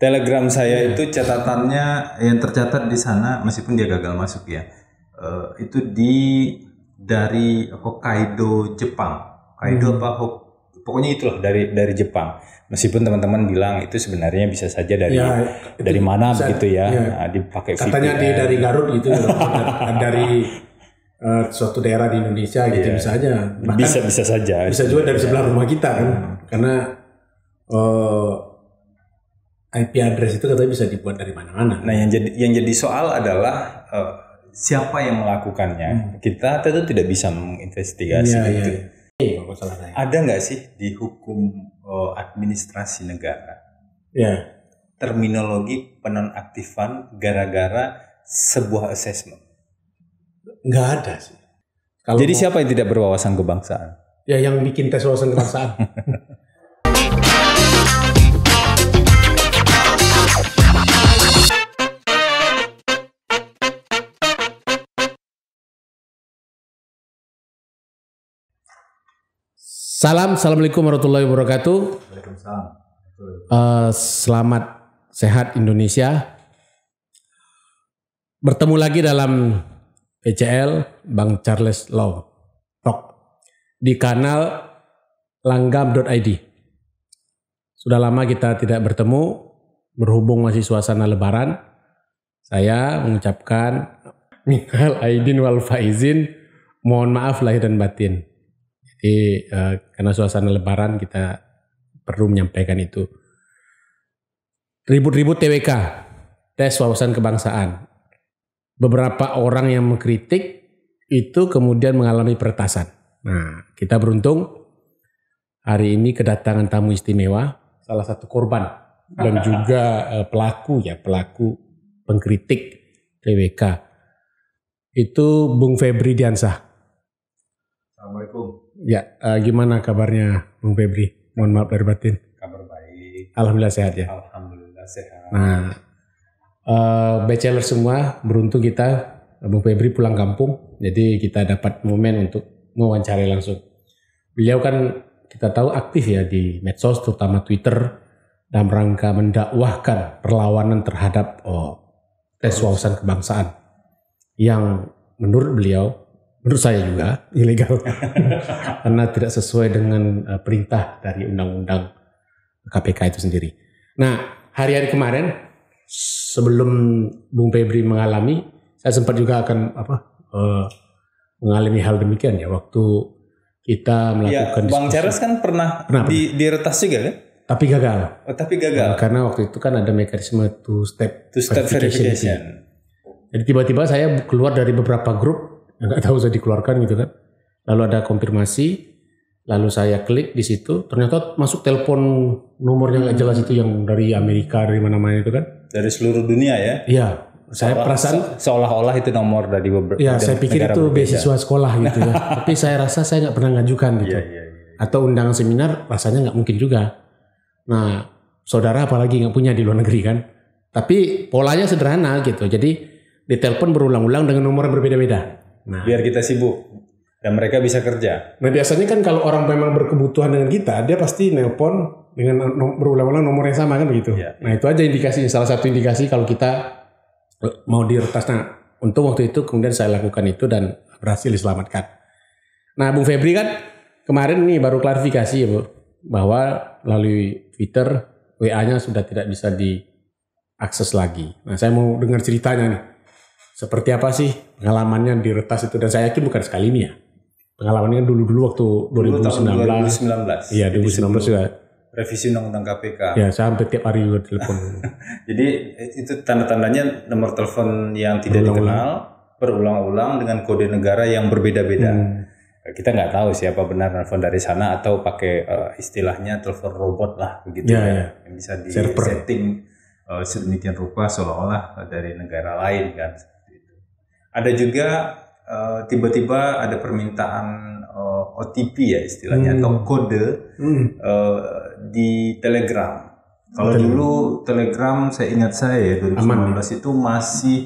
Telegram saya yeah. itu catatannya yang tercatat di sana meskipun dia gagal masuk ya. Uh, itu di dari Hokkaido Jepang. Hokkaido hmm. apa Hok pokoknya itulah dari dari Jepang. Meskipun teman-teman bilang itu sebenarnya bisa saja dari ya, dari mana bisa, begitu ya, ya. Nah, dipakai katanya di dari Garut gitu dari uh, suatu daerah di Indonesia gitu yeah. bisa aja. Bahkan, bisa bisa saja. Bisa juga dari sebelah rumah kita kan. Hmm. Karena uh, IP address itu katanya bisa dibuat dari mana-mana. Nah, yang jadi yang jadi soal adalah uh, siapa yang melakukannya. Hmm. Kita tentu tidak bisa menginvestigasi ya, itu. Ya, ya. Ada nggak sih di hukum uh, administrasi negara? Ya. Terminologi penonaktifan gara-gara sebuah assessment. Nggak ada sih. Kalau Jadi mau, siapa yang tidak berwawasan kebangsaan? Ya yang bikin tes wawasan kebangsaan. Salam, assalamualaikum warahmatullahi wabarakatuh. Waalaikumsalam. Uh, selamat sehat Indonesia. Bertemu lagi dalam PCL Bang Charles Law Talk di kanal langgam.id. Sudah lama kita tidak bertemu, berhubung masih suasana Lebaran. Saya mengucapkan minal aidin wal faizin, mohon maaf lahir dan batin. Jadi uh, karena suasana lebaran kita perlu menyampaikan itu. Ribut-ribut TWK, tes wawasan kebangsaan. Beberapa orang yang mengkritik itu kemudian mengalami peretasan. Nah, kita beruntung hari ini kedatangan tamu istimewa, salah satu korban dan juga uh, pelaku ya, pelaku pengkritik TWK. Itu Bung Febri Diansah. Assalamualaikum. Ya, uh, gimana kabarnya Bung Febri? Mohon maaf lahir batin. Kabar baik. Alhamdulillah sehat ya. Alhamdulillah sehat. Nah, uh, bachelor semua beruntung kita Bung Febri pulang kampung, jadi kita dapat momen untuk mewawancarai langsung. Beliau kan kita tahu aktif ya di medsos, terutama Twitter, dalam rangka mendakwahkan perlawanan terhadap oh, tes wawasan kebangsaan yang menurut beliau menurut saya juga ilegal karena tidak sesuai dengan uh, perintah dari undang-undang KPK itu sendiri. Nah, hari-hari kemarin sebelum Bung Febri mengalami, saya sempat juga akan apa uh, mengalami hal demikian ya waktu kita melakukan ya, Bang Charles kan pernah, pernah di, diretas juga kan? Tapi gagal. Oh, tapi gagal. Nah, karena waktu itu kan ada mekanisme two step two step verification. verification. Jadi tiba-tiba saya keluar dari beberapa grup nggak tahu saya dikeluarkan gitu kan. Lalu ada konfirmasi, lalu saya klik di situ, ternyata masuk telepon nomor yang nggak jelas itu yang dari Amerika dari mana-mana itu kan. Dari seluruh dunia ya? Iya. Saya Seolah, perasaan seolah-olah itu nomor dari beberapa. Ya, saya pikir itu beasiswa sekolah gitu ya. Tapi saya rasa saya nggak pernah ngajukan gitu. Iya, iya, iya. Atau undangan seminar rasanya nggak mungkin juga. Nah, saudara apalagi nggak punya di luar negeri kan. Tapi polanya sederhana gitu. Jadi ditelepon berulang-ulang dengan nomor yang berbeda-beda. Nah. Biar kita sibuk dan mereka bisa kerja. Nah biasanya kan kalau orang memang berkebutuhan dengan kita, dia pasti nelpon dengan berulang-ulang nomor yang sama kan begitu. Ya. Nah itu aja indikasi salah satu indikasi kalau kita eh, mau diretas. Nah untuk waktu itu kemudian saya lakukan itu dan berhasil diselamatkan. Nah Bung Febri kan kemarin nih baru klarifikasi ya Bu bahwa melalui Twitter WA-nya sudah tidak bisa diakses lagi. Nah saya mau dengar ceritanya nih seperti apa sih pengalamannya di retas itu dan saya yakin bukan sekali ini ya pengalamannya kan dulu-dulu waktu 2019 2019 iya 2019 juga revisi undang-undang KPK ya saya hampir tiap hari juga telepon jadi itu tanda-tandanya nomor telepon yang tidak berulang dikenal berulang-ulang dengan kode negara yang berbeda-beda hmm. kita nggak tahu siapa benar telepon dari sana atau pakai uh, istilahnya telepon robot lah begitu iya, ya, ya. ya. yang bisa di setting uh, sedemikian rupa seolah-olah dari negara lain kan ada juga tiba eh, tiba-tiba ada permintaan uh, eh, OTP ya istilahnya hmm. atau kode hmm. uh, di Telegram. Kalau Betul. dulu Telegram saya ingat saya ya 2019 Aman. itu masih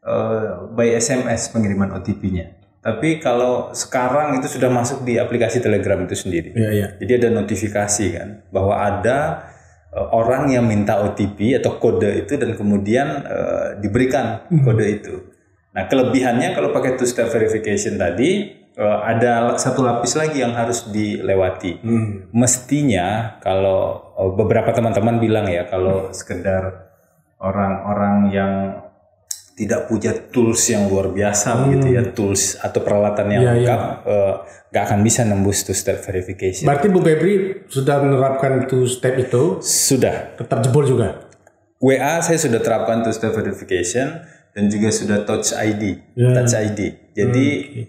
uh, by SMS pengiriman OTP-nya. Tapi kalau sekarang itu sudah masuk di aplikasi Telegram itu sendiri. Ya, ya. Jadi ada notifikasi kan bahwa ada uh, orang yang minta OTP atau kode itu dan kemudian uh, diberikan hmm. kode itu. Nah, kelebihannya kalau pakai two step verification tadi eh, ada satu lapis lagi yang harus dilewati. Hmm. Mestinya kalau eh, beberapa teman-teman bilang ya kalau hmm. sekedar orang-orang yang tidak punya tools yang luar biasa hmm. gitu ya tools atau peralatan yang ya, ya. Uh, eh, gak akan bisa nembus two step verification. Berarti Bu Febri sudah menerapkan two step itu? Sudah. Terjebol juga. WA saya sudah terapkan two step verification dan juga sudah touch ID, yeah. touch ID. Jadi hmm,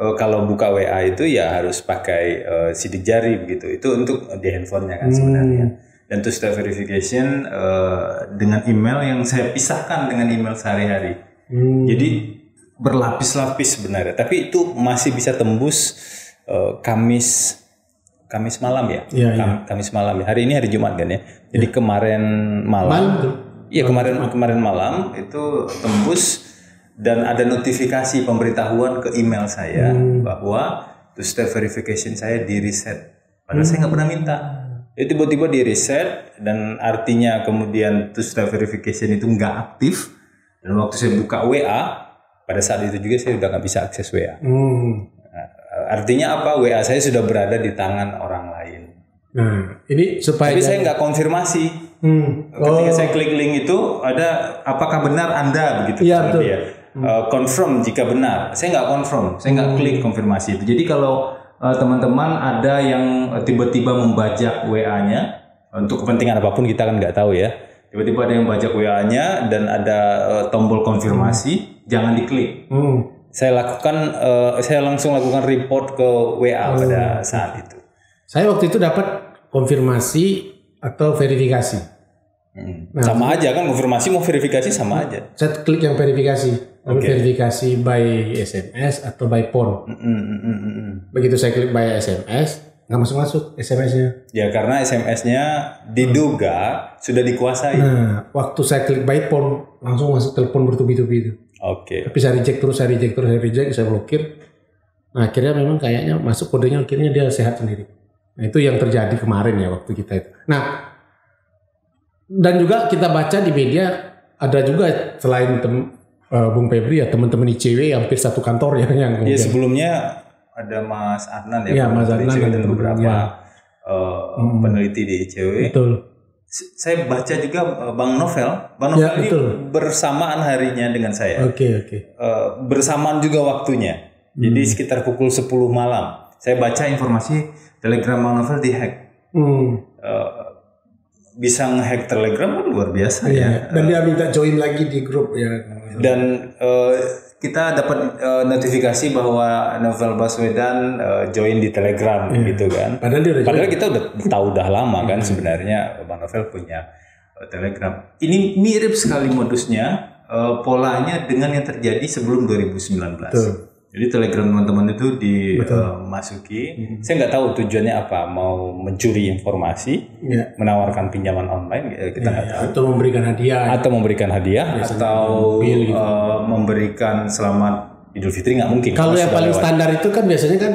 okay. uh, eh, kalau buka WA itu ya harus pakai uh, sidik jari begitu. Itu untuk di handphonenya kan hmm. sebenarnya. Dan two step verification uh, dengan email yang saya pisahkan dengan email sehari-hari. Hmm. Jadi berlapis-lapis sebenarnya. Tapi itu masih bisa tembus uh, Kamis Kamis malam ya? ya, Kam ya. Kamis malam ya. Hari ini hari Jumat kan ya. Jadi ya. kemarin malam. malam Iya kemarin kemarin malam itu tembus dan ada notifikasi pemberitahuan ke email saya hmm. bahwa to step verification saya di reset. Padahal hmm. saya nggak pernah minta. Itu tiba-tiba di reset dan artinya kemudian to step verification itu nggak aktif. Dan waktu saya buka WA pada saat itu juga saya udah nggak bisa akses WA. Hmm. Nah, artinya apa? WA saya sudah berada di tangan orang lain. Nah, ini supaya. Tapi saya nggak konfirmasi Hmm. Oh. Ketika saya klik link itu ada apakah benar Anda begitu ya, betul. Dia. Hmm. Uh, confirm jika benar. Saya nggak confirm, saya nggak hmm. klik konfirmasi itu. Jadi kalau teman eh, teman-teman ada yang eh, tiba-tiba membajak WA-nya untuk kepentingan apapun kita kan nggak tahu ya. Tiba-tiba ada yang bajak WA-nya dan ada uh, tombol konfirmasi, hmm. jangan diklik. Hmm. Saya lakukan, uh, saya langsung lakukan report ke WA hmm. Oh. pada saat itu. Saya waktu itu dapat konfirmasi atau verifikasi. Hmm. Nah, sama aja kan konfirmasi mau verifikasi sama hmm. aja. Saya klik yang verifikasi, lalu okay. verifikasi by SMS atau by phone. Mm -mm, mm -mm. Begitu saya klik by SMS, nggak masuk masuk SMS-nya. Ya karena SMS-nya diduga hmm. sudah dikuasai. Nah, waktu saya klik by phone langsung masuk telepon bertubi-tubi itu. Oke. Okay. Tapi saya reject terus, saya reject terus, saya reject, saya blokir. Nah, akhirnya memang kayaknya masuk kodenya akhirnya dia sehat sendiri. Nah, itu yang terjadi kemarin ya waktu kita itu. Nah, dan juga kita baca di media ada juga selain tem, uh, Bung Febri ya teman-teman ICW hampir satu kantor ya yang iya, kemudian. Ya, sebelumnya ada Mas Adnan ya, ya Mas Adnan ICW dan beberapa ya. uh, hmm. peneliti di ICW. Betul. Saya baca juga eh, Bang Novel, Bang Novel ya, ini betul. bersamaan harinya dengan saya. Oke okay, oke. Okay. Uh, bersamaan juga waktunya. Hmm. Jadi sekitar pukul 10 malam saya baca informasi Telegram novel dihack. Hmm. Uh, bisa ngehack Telegram kan luar biasa iya. ya. Dan dia minta join lagi di grup ya. Dan uh, kita dapat uh, notifikasi bahwa Novel Baswedan uh, join di Telegram iya. gitu kan. Padahal dia udah Padahal kita udah tahu udah lama kan hmm. sebenarnya Bang Novel punya uh, Telegram. Ini mirip sekali modusnya, uh, polanya dengan yang terjadi sebelum 2019. Tuh. Jadi Telegram teman-teman itu dimasuki. Eh, uh, mm-hmm. Saya nggak tahu tujuannya apa, mau mencuri informasi, yeah. menawarkan pinjaman online, eh, kita yeah, ya. tahu. Atau memberikan hadiah. Atau memberikan hadiah, ya, atau mobil, gitu. uh, memberikan selamat Idul Fitri nggak mungkin. Kalau yang paling lewat. standar itu kan biasanya kan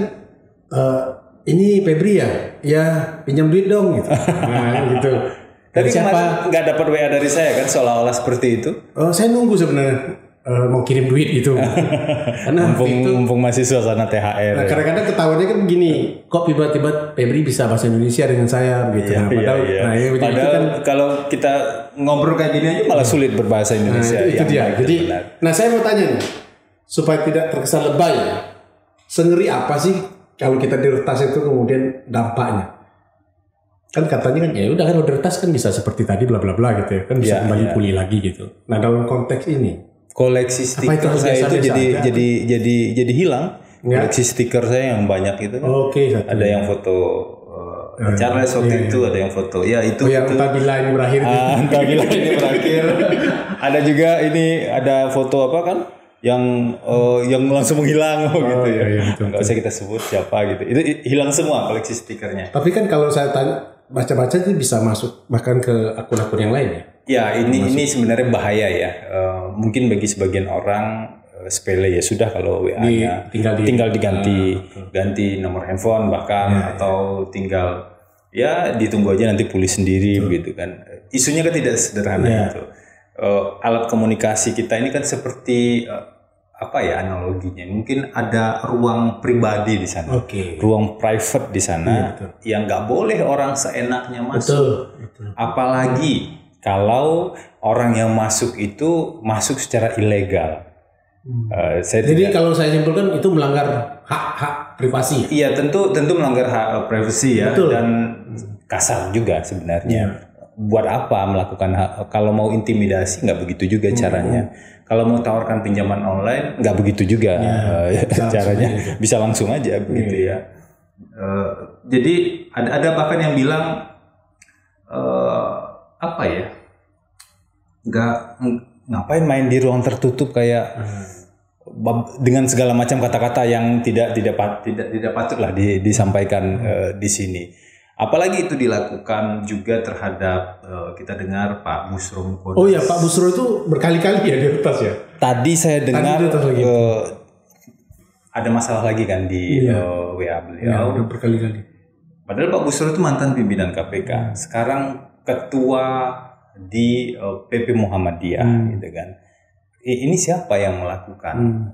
uh, ini Febri ya, ya pinjam duit dong gitu. nah, gitu. Tapi siapa nggak dapat WA dari saya kan seolah-olah seperti itu? Oh, saya nunggu sebenarnya uh, mau kirim duit gitu. karena mumpung, itu, mumpung masih suasana THR. Nah, ya. kadang-kadang ketahuannya kan begini, kok tiba-tiba Febri bisa bahasa Indonesia dengan saya gitu. Iya, nah, iya, padahal iya, iya. Nah, ya, padahal kan, kalau kita ngobrol kayak gini aja malah sulit berbahasa nah, Indonesia. Nah, itu, itu dia. Jadi, nah saya mau tanya nih, supaya tidak terkesan lebay, ya, sengeri apa sih kalau kita diretas itu kemudian dampaknya? kan katanya kan ya udah kan udah retas kan bisa seperti tadi bla bla bla gitu ya kan bisa ya, kembali ya. pulih lagi gitu. Nah dalam konteks ini koleksi stiker saya itu jadi ada? jadi jadi jadi hilang. Ya. Koleksi stiker saya yang banyak itu. Oh, Oke. ada yang foto uh, ya, waktu ya, itu ya. ada yang foto. Ya itu. Oh, yang itu. Bila ini berakhir. Ah, entah bila ini berakhir. ada juga ini ada foto apa kan? yang uh, yang langsung menghilang oh, gitu oh, ya. Iya, betul, Nggak usah kita sebut siapa gitu. Itu hilang semua koleksi stikernya. Tapi kan kalau saya tanya baca-baca itu bisa masuk bahkan ke akun-akun yang lain ya. Ya ini ini sebenarnya bahaya ya. Uh, mungkin bagi sebagian orang uh, sepele ya sudah kalau WA-nya di, tinggal, di, tinggal diganti uh, ganti nomor handphone bahkan ya, ya. atau ya. tinggal ya ditunggu aja nanti pulih sendiri betul. begitu kan. Isunya kan tidak sederhana ya. itu. Uh, eh, alat komunikasi kita ini kan seperti uh, apa ya analoginya? Mungkin ada ruang pribadi di sana, okay. ruang private di sana ya, yang nggak boleh orang seenaknya masuk, betul, betul. apalagi kalau orang yang masuk itu masuk secara ilegal. Uh, saya Jadi tidak, kalau saya simpulkan itu melanggar hak hak privasi. Ya? Iya tentu tentu melanggar hak eh, privasi ya Betul. dan kasar juga sebenarnya. Yeah. Buat apa melakukan hak, kalau mau intimidasi nggak begitu juga hmm. caranya. Hmm. Kalau mau tawarkan pinjaman online nggak begitu juga yeah, iya. uh, bisa caranya. Langsung gitu. bisa langsung aja begitu iya. ya. ya. Uh, jadi ada ada bahkan yang bilang uh, apa ya nggak ngapain main di ruang tertutup kayak hmm. dengan segala macam kata-kata yang tidak tidak tidak tidak patut lah di, disampaikan hmm. uh, di sini apalagi itu dilakukan juga terhadap uh, kita dengar Pak Busro Oh ya Pak Busro itu berkali-kali ya di atas ya. Tadi saya dengar Tadi atas lagi. Uh, ada masalah lagi kan di iya. uh, WA beliau. Ya, udah berkali-kali. Padahal Pak Busro itu mantan pimpinan KPK. Hmm. Sekarang ketua di PP eh, Muhammadiyah hmm. gitu kan. Ini siapa yang melakukan? Hmm.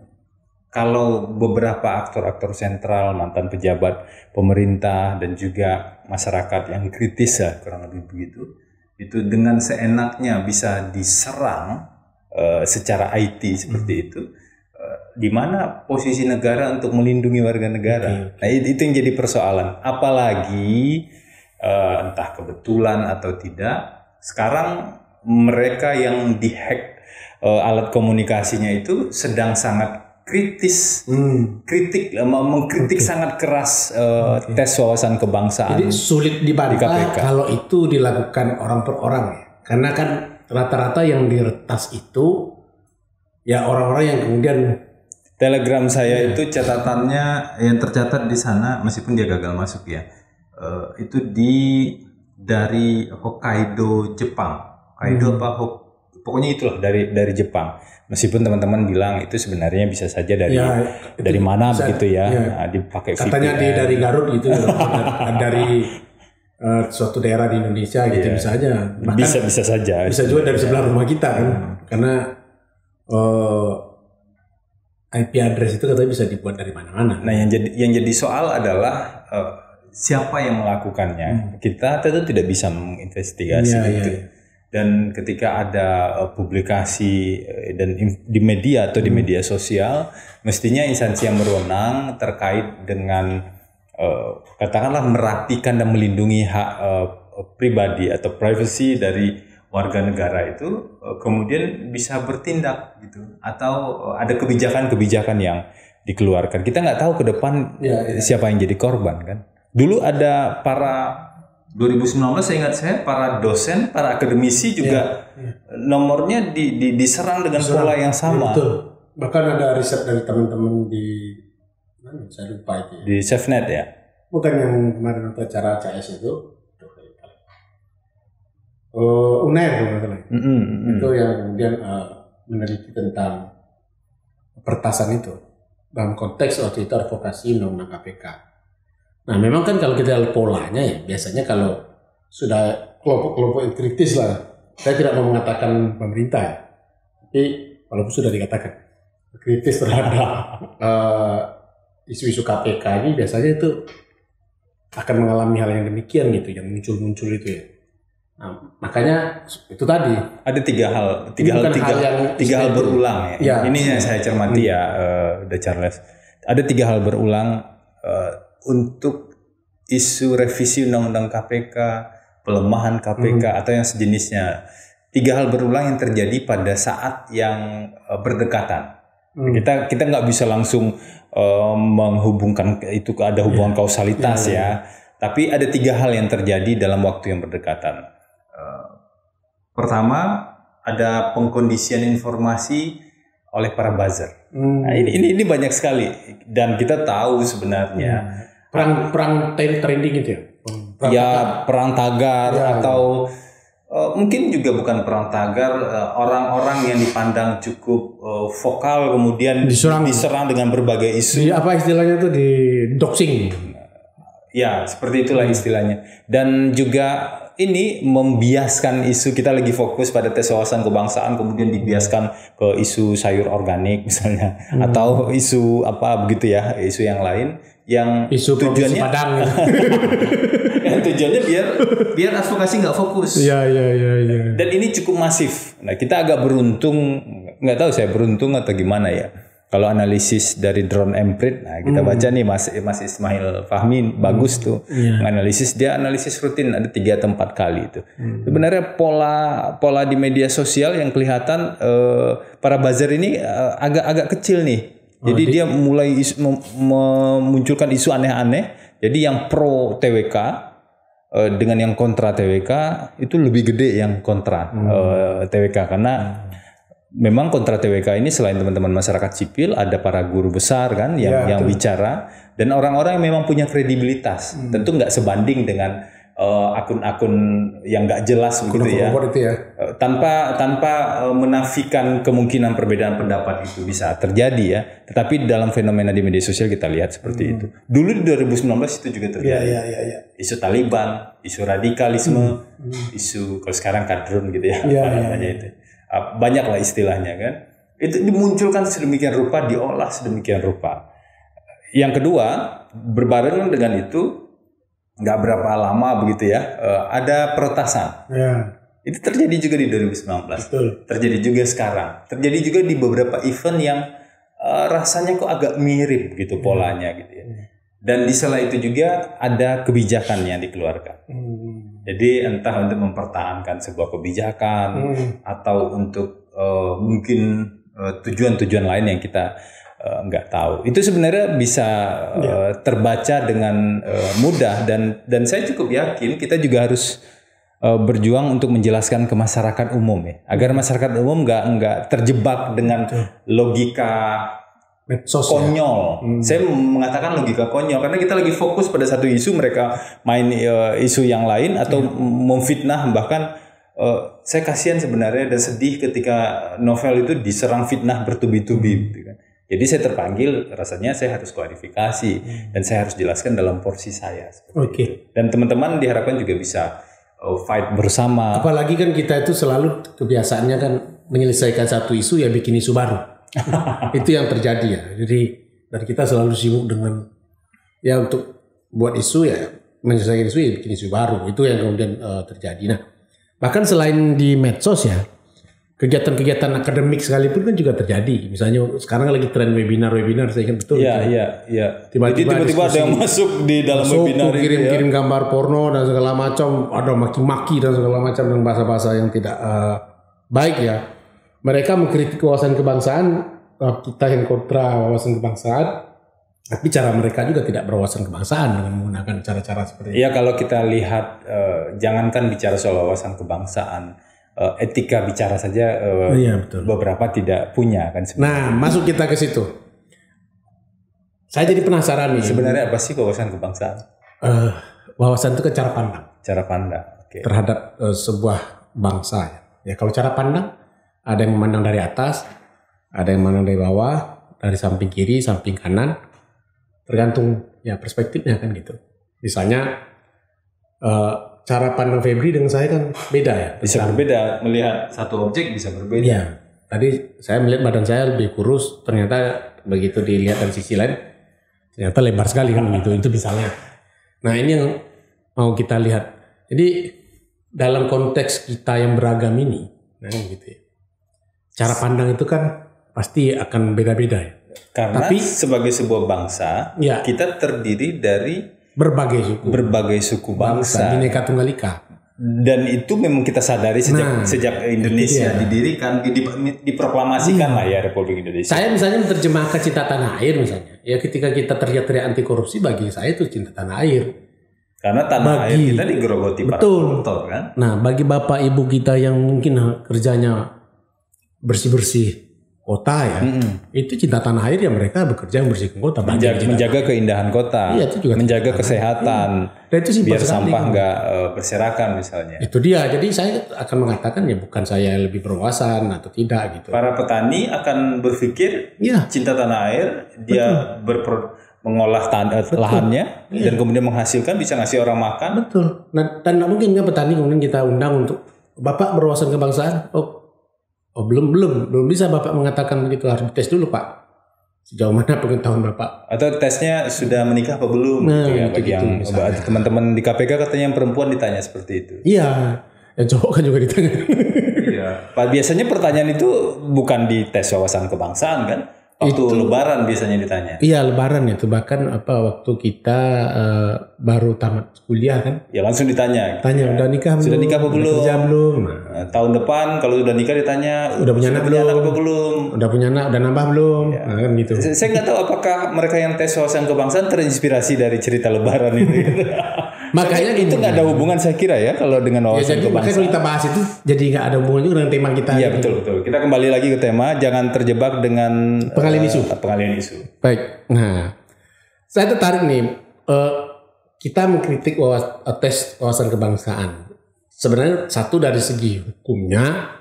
Kalau beberapa aktor-aktor sentral, mantan pejabat pemerintah dan juga masyarakat yang kritis ya kurang lebih begitu, itu dengan seenaknya bisa diserang uh, secara IT seperti hmm. itu eh, di mana posisi negara untuk melindungi warga negara. Okay. Nah, itu yang jadi persoalan. Apalagi uh, entah kebetulan atau tidak sekarang mereka yang dihack uh, alat komunikasinya itu sedang sangat kritis hmm. kritik eh, mengkritik okay. sangat keras uh, okay. tes wawasan kebangsaan jadi sulit dibantah di kalau itu dilakukan orang per orang ya karena kan rata-rata yang diretas itu ya orang-orang yang kemudian telegram saya ya. itu catatannya yang tercatat di sana meskipun dia gagal masuk ya uh, itu di dari Hokkaido Jepang Hokkaido hmm. apa Hok pokoknya itulah dari dari Jepang meskipun teman-teman bilang itu sebenarnya bisa saja dari ya, dari mana bisa, begitu ya, ya. Nah, dipakai katanya di kan. dari Garut gitu dari uh, suatu daerah di Indonesia gitu yeah. bisa aja Bahkan bisa bisa saja bisa juga dari sebelah rumah kita kan hmm. karena uh, eh, IP address itu katanya bisa dibuat dari mana-mana. Nah, yang jadi yang jadi soal adalah uh, siapa yang melakukannya. Hmm. Kita tentu tidak bisa menginvestigasi yeah, itu. Yeah. Iya. Dan ketika ada uh, publikasi e, dan di media atau di hmm. media sosial, mestinya instansi yang berwenang terkait dengan uh, katakanlah merapikan dan melindungi hak uh, pribadi atau privacy dari warga negara itu uh, kemudian bisa bertindak gitu atau uh, ada kebijakan-kebijakan yang dikeluarkan. Kita nggak tahu ke depan ya, ya. siapa yang jadi korban kan dulu ada para 2019 saya ingat saya para dosen, para akademisi juga ya, ya. nomornya di, di, diserang dengan diserang. pola yang iya, sama. Ya, betul. Bahkan ada riset dari teman-teman di mana ya, saya lupa itu. Ya. Di SafeNet ya. Bukan yang kemarin untuk acara CS itu. Uh, UNER Mm -hmm. Itu yang kemudian uh, meneliti tentang pertasan itu dalam konteks waktu itu advokasi undang-undang KPK Nah memang kan kalau kita lihat polanya ya biasanya kalau sudah kelompok-kelompok yang kritis lah, saya tidak mau mengatakan pemerintah, ya. tapi walaupun sudah dikatakan kritis terhadap eh, isu-isu uh, KPK ini biasanya itu akan mengalami hal yang demikian gitu, yang muncul-muncul itu ya. Nah, makanya itu tadi ada tiga hal, tiga hal, tiga hal, yang tiga hal berulang ya. ya. Ini yang saya cermati ya, uh, hmm. eh, The Charles. Ada tiga hal berulang. Eh, untuk isu revisi undang-undang KPK, pelemahan KPK hmm. atau yang sejenisnya. Tiga hal berulang yang terjadi pada saat yang e, berdekatan. Hmm. Kita kita nggak bisa langsung uh, menghubungkan itu ada hubungan yeah. kausalitas yeah. Iya. ya. Tapi ada tiga hal yang terjadi dalam waktu yang berdekatan. Uh, pertama ada pengkondisian informasi oleh para buzzer. Hmm. Nah, ini, ini ini banyak sekali dan kita tahu sebenarnya hmm. perang perang trending gitu ya. Perang ya tagar. perang tagar ya, atau ya. Uh, mungkin juga bukan perang tagar eh, orang-orang uh, yang dipandang cukup uh, vokal kemudian diserang diserang dengan berbagai isu. Di, apa istilahnya itu di doxing. ya, seperti itulah istilahnya. Dan juga ini membiaskan isu kita lagi fokus pada tes wawasan kebangsaan kemudian dibiaskan ke isu sayur organik misalnya hmm. atau isu apa begitu ya isu yang lain yang isu tujuannya Padang yang tujuannya biar biar advokasi nggak fokus. Ya ya ya Ya. Dan ini cukup masif. Nah kita agak beruntung nggak tahu saya beruntung atau gimana ya kalau analisis dari drone emprit nah kita hmm. baca nih Mas Mas Ismail Fahmi bagus hmm. tuh yeah. analisis dia analisis rutin ada tiga tempat kali itu hmm. sebenarnya pola pola di media sosial yang kelihatan eh, para buzzer ini eh, agak-agak kecil nih oh, jadi oh, dia di... mulai isu, mem, memunculkan isu aneh-aneh jadi yang pro TWK eh, dengan yang kontra TWK itu lebih gede yang kontra hmm. eh, TWK karena hmm memang kontra TWK ini selain teman-teman masyarakat sipil ada para guru besar kan yang ya, yang bicara dan orang-orang yang memang punya kredibilitas hmm. tentu nggak sebanding dengan eh, akun-akun uh, yang nggak jelas akun begitu ya, itu ya. Eh, tanpa tanpa eh, menafikan kemungkinan perbedaan pendapat itu bisa terjadi ya tetapi dalam fenomena di media sosial kita lihat seperti hmm. itu dulu di 2019 itu juga terjadi ya, ya, ya, ya. isu Taliban isu radikalisme hmm. Hmm. isu kalau sekarang kadrun gitu ya, ya, ya, ya. itu banyaklah istilahnya kan itu dimunculkan sedemikian rupa diolah sedemikian rupa yang kedua berbarengan dengan itu nggak berapa lama begitu ya eh, ada peretasan ya. itu terjadi juga di 2019 Betul. terjadi juga sekarang terjadi juga di beberapa event yang eh, rasanya kok agak mirip gitu polanya gitu ya hmm. Dan di sela itu juga ada kebijakan yang dikeluarkan. Hmm. Jadi entah untuk mempertahankan sebuah kebijakan hmm. atau untuk uh, mungkin eh, tujuan-tujuan uh, lain yang kita uh, nggak tahu. Itu sebenarnya bisa uh, yeah. terbaca dengan uh, mudah dan dan saya cukup yakin kita juga harus uh, berjuang untuk menjelaskan ke masyarakat umum ya, agar hmm. masyarakat umum nggak nggak terjebak dengan logika medsos ya? konyol. Hmm. Saya mengatakan logika konyol karena kita lagi fokus pada satu isu mereka main uh, isu yang lain atau hmm. memfitnah bahkan uh, saya kasihan sebenarnya dan sedih ketika novel itu diserang fitnah bertubi-tubi hmm. gitu kan. Jadi saya terpanggil rasanya saya harus klarifikasi hmm. dan saya harus jelaskan dalam porsi saya. Oke. Okay. Dan teman-teman diharapkan juga bisa uh, fight bersama. Apalagi kan kita itu selalu kebiasaannya kan menyelesaikan satu isu ya bikin isu baru itu yang terjadi ya. Jadi dan kita selalu sibuk dengan ya untuk buat isu ya menyelesaikan isu ya bikin isu baru itu yang kemudian uh, terjadi. Nah bahkan selain di medsos ya kegiatan-kegiatan akademik sekalipun kan juga terjadi. Misalnya sekarang lagi tren webinar-webinar saya ingat betul. Iya, ya. iya, iya. Tiba-tiba ada yang masuk di dalam masuk, webinar kirim-kirim ya. kirim gambar porno dan segala macam, ada maki-maki dan segala macam dengan bahasa-bahasa yang tidak uh, baik ya mereka mengkritik wawasan kebangsaan kita eh, yang kontra wawasan kebangsaan tapi cara mereka juga tidak berwawasan kebangsaan dengan menggunakan cara-cara seperti iya, itu. Ya kalau kita lihat eh, jangankan bicara soal wawasan kebangsaan, eh, etika bicara saja eh, iya, betul. beberapa tidak punya kan sebenarnya. Nah, masuk kita ke situ. Saya jadi penasaran nih. Sebenarnya apa sih wawasan kebangsaan? Uh, wawasan itu ke cara pandang. Cara pandang. Okay. Terhadap uh, sebuah bangsa. Ya. ya kalau cara pandang ada yang memandang dari atas, ada yang memandang dari bawah, dari samping kiri, samping kanan, tergantung ya perspektifnya kan gitu. Misalnya uh, cara pandang Febri dengan saya kan beda ya. bisa berbeda melihat satu objek bisa berbeda. Iya. Tadi saya melihat badan saya lebih kurus, ternyata begitu dilihat dari sisi lain ternyata lebar sekali kan gitu. Itu misalnya. Nah ini yang mau kita lihat. Jadi dalam konteks kita yang beragam ini, nah gitu ya cara pandang itu kan pasti akan beda-beda ya. Karena Tapi, sebagai sebuah bangsa, ya, kita terdiri dari berbagai suku, berbagai suku bangsa, bangsa bineka tunggal ika. Dan itu memang kita sadari sejak nah, sejak Indonesia iya. didirikan, dip, diproklamasikan iya. lah ya Republik Indonesia. Saya misalnya menerjemahkan cinta tanah air misalnya, ya ketika kita teriak-teriak anti korupsi bagi saya itu cinta tanah air. Karena tanah bagi, air kita digerogoti betul. para koruptor kan. Nah, bagi bapak ibu kita yang mungkin kerjanya bersih-bersih kota ya. Mm-hmm. Itu cinta tanah air yang mereka bekerja membersihkan kota. Menjaga, menjaga keindahan kota. Iya, itu juga menjaga kesehatan. Iya. Dan itu biar sampah nggak uh, berserakan misalnya. Itu dia. Jadi saya akan mengatakan ya bukan saya lebih berwawasan atau tidak gitu. Para petani akan berpikir ya. cinta tanah air, dia berpro mengolah tanda, eh, Betul. lahannya iya. dan kemudian menghasilkan bisa ngasih orang makan. Betul. Nah, dan mungkin nggak kan petani kemudian kita undang untuk Bapak berwawasan kebangsaan. Oh, Oh belum belum belum bisa bapak mengatakan begitu harus tes dulu pak. Sejauh mana pengetahuan bapak? Atau tesnya sudah menikah apa belum? Nah, gitu ya, bagi gitu, yang teman-teman di KPK katanya yang perempuan ditanya seperti itu. Iya, yang cowok kan juga ditanya. iya. Pak Biasanya pertanyaan itu bukan di tes wawasan kebangsaan kan? Waktu itu lebaran biasanya ditanya. Iya, lebaran itu bahkan apa waktu kita uh, baru tamat kuliah kan? Ya langsung ditanya. Tanya ya. udah nikah belum? Sudah nikah belum belum? nikah belum? Nah, tahun depan kalau sudah nikah ditanya udah punya anak belum? Anak belum? Udah punya anak, udah nambah belum? Ya. Nah, kan gitu. Saya nggak tahu apakah mereka yang tes wawasan kebangsaan terinspirasi dari cerita lebaran itu. Makanya itu nggak ada hubungan saya kira ya kalau dengan ya, wawasan ya, jadi, kebangsaan. Makanya kalau kita bahas itu jadi nggak ada hubungan juga dengan tema kita. Iya gitu. betul betul. Kita kembali lagi ke tema jangan terjebak dengan pengalian eh, isu. Uh, pengalian isu. Baik. Nah, saya tertarik nih. Uh, kita mengkritik wawas, eh, tes wawasan kebangsaan. Sebenarnya satu dari segi hukumnya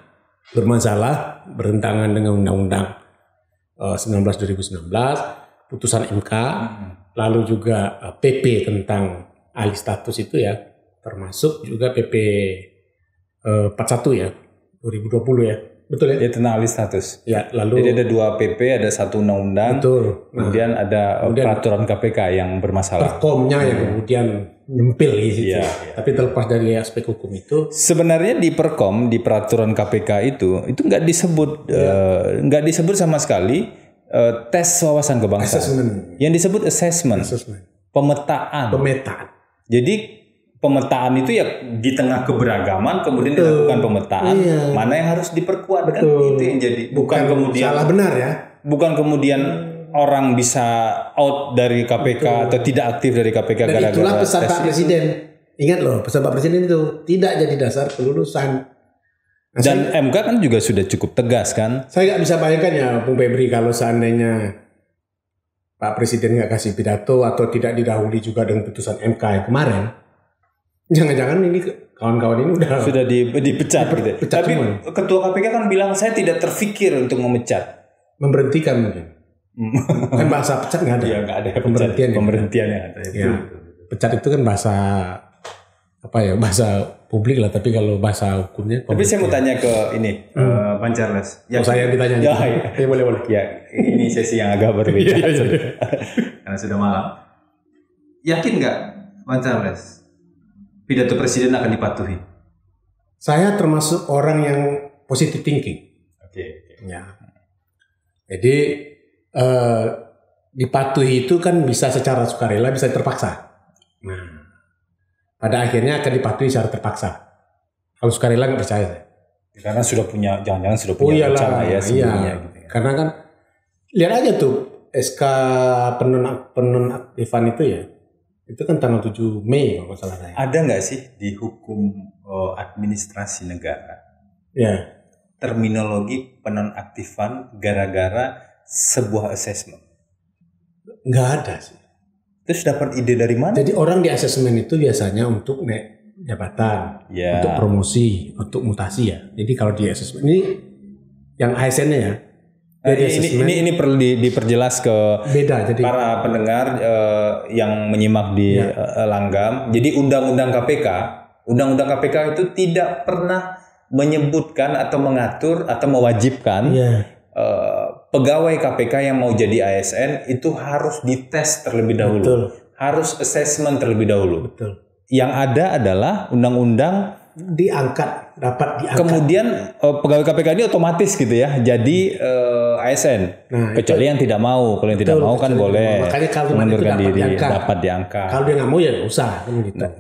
bermasalah berentangan dengan undang-undang uh, 19 2019, putusan MK, hmm. lalu juga PP tentang alih status itu ya termasuk juga PP eh, 41 ya 2020 ya betul ya? Ya tentang alih status. Ya lalu. Jadi ada dua PP, ada satu undang-undang. Betul. Kemudian nah, ada eh, kemudian peraturan KPK yang bermasalah. Perkomnya yang hmm. kemudian nyempil gitu Ya, ya. Tapi terlepas dari aspek hukum itu. Sebenarnya di perkom di peraturan KPK itu itu nggak disebut ya. Eh, nggak ya. uh, disebut sama sekali uh, tes wawasan kebangsaan. Yang disebut assessment. Assessment. Pemetaan. Pemetaan. Jadi pemetaan itu ya di tengah keberagaman kemudian dilakukan pemetaan iya. mana yang harus diperkuat kan itu yang jadi bukan, bukan kemudian salah benar ya bukan kemudian orang bisa out dari KPK Betul. atau tidak aktif dari KPK dan gara-gara itulah pesan Pak Presiden itu. ingat loh pesan Pak Presiden itu tidak jadi dasar kelulusan dan MK kan juga sudah cukup tegas kan saya nggak bisa bayangkan ya Bung Febri kalau seandainya Pak Presiden nggak kasih pidato atau tidak didahului juga dengan putusan MK yang kemarin, jangan-jangan ini kawan-kawan ini udah sudah di, dipecat, Di, gitu ya? Pecat Tapi cuman. ketua KPK kan bilang saya tidak terfikir untuk memecat, memberhentikan mungkin. Hmm. kan bahasa pecat nggak ada. Iya ada. Pemberhentian. Pemberhentian ya. Pemberhentian ya. Ada. ya. Pecat itu kan bahasa apa ya bahasa publik lah tapi kalau bahasa hukumnya tapi saya mau ya. tanya ke ini hmm. uh, eh, yang oh, saya ditanya ya, ya. ya boleh boleh ya ini sesi yang agak berbeda iya, iya, iya. karena sudah malam yakin nggak Pan pidato presiden akan dipatuhi saya termasuk orang yang positive thinking oke ya jadi uh, dipatuhi itu kan bisa secara sukarela bisa terpaksa nah pada akhirnya akan dipatuhi secara terpaksa. Kalau sekali nggak percaya saya. Karena sudah punya, jangan-jangan sudah oh, punya oh, ya iya. sebelumnya. Iya. Gitu ya. Karena kan lihat aja tuh SK penonaktifan itu ya, itu kan tanggal 7 Mei kalau salah saya. Ada nggak sih di hukum oh, administrasi negara? Ya. Terminologi penonaktifan gara-gara sebuah assessment? Nggak ada sih. Terus dapat ide dari mana? Jadi orang di asesmen itu biasanya untuk naik jabatan, yeah. untuk promosi, untuk mutasi ya. Jadi kalau di asesmen ini yang ASN-nya ya. Nah, jadi uh, ini, ini ini perlu di, diperjelas ke beda jadi para pendengar uh, yang menyimak di yeah. Ya. uh, eh, langgam. Jadi undang-undang KPK, undang-undang KPK itu tidak pernah menyebutkan atau mengatur atau mewajibkan yeah. Ya pegawai KPK yang mau jadi ASN itu harus dites terlebih dahulu. Betul. Harus assessment terlebih dahulu. Betul. Yang ada adalah undang-undang diangkat, dapat diangkat. Kemudian eh, pegawai KPK ini otomatis gitu ya, jadi uh, eh, ASN. Nah, kecuali itu, yang tidak mau, kalau yang tidak mau kan boleh Makanya kalau mengundurkan dapat diri, diangkat. dapat diangkat. Kalau dia nggak mau ya usah. Kan gitu. Nah,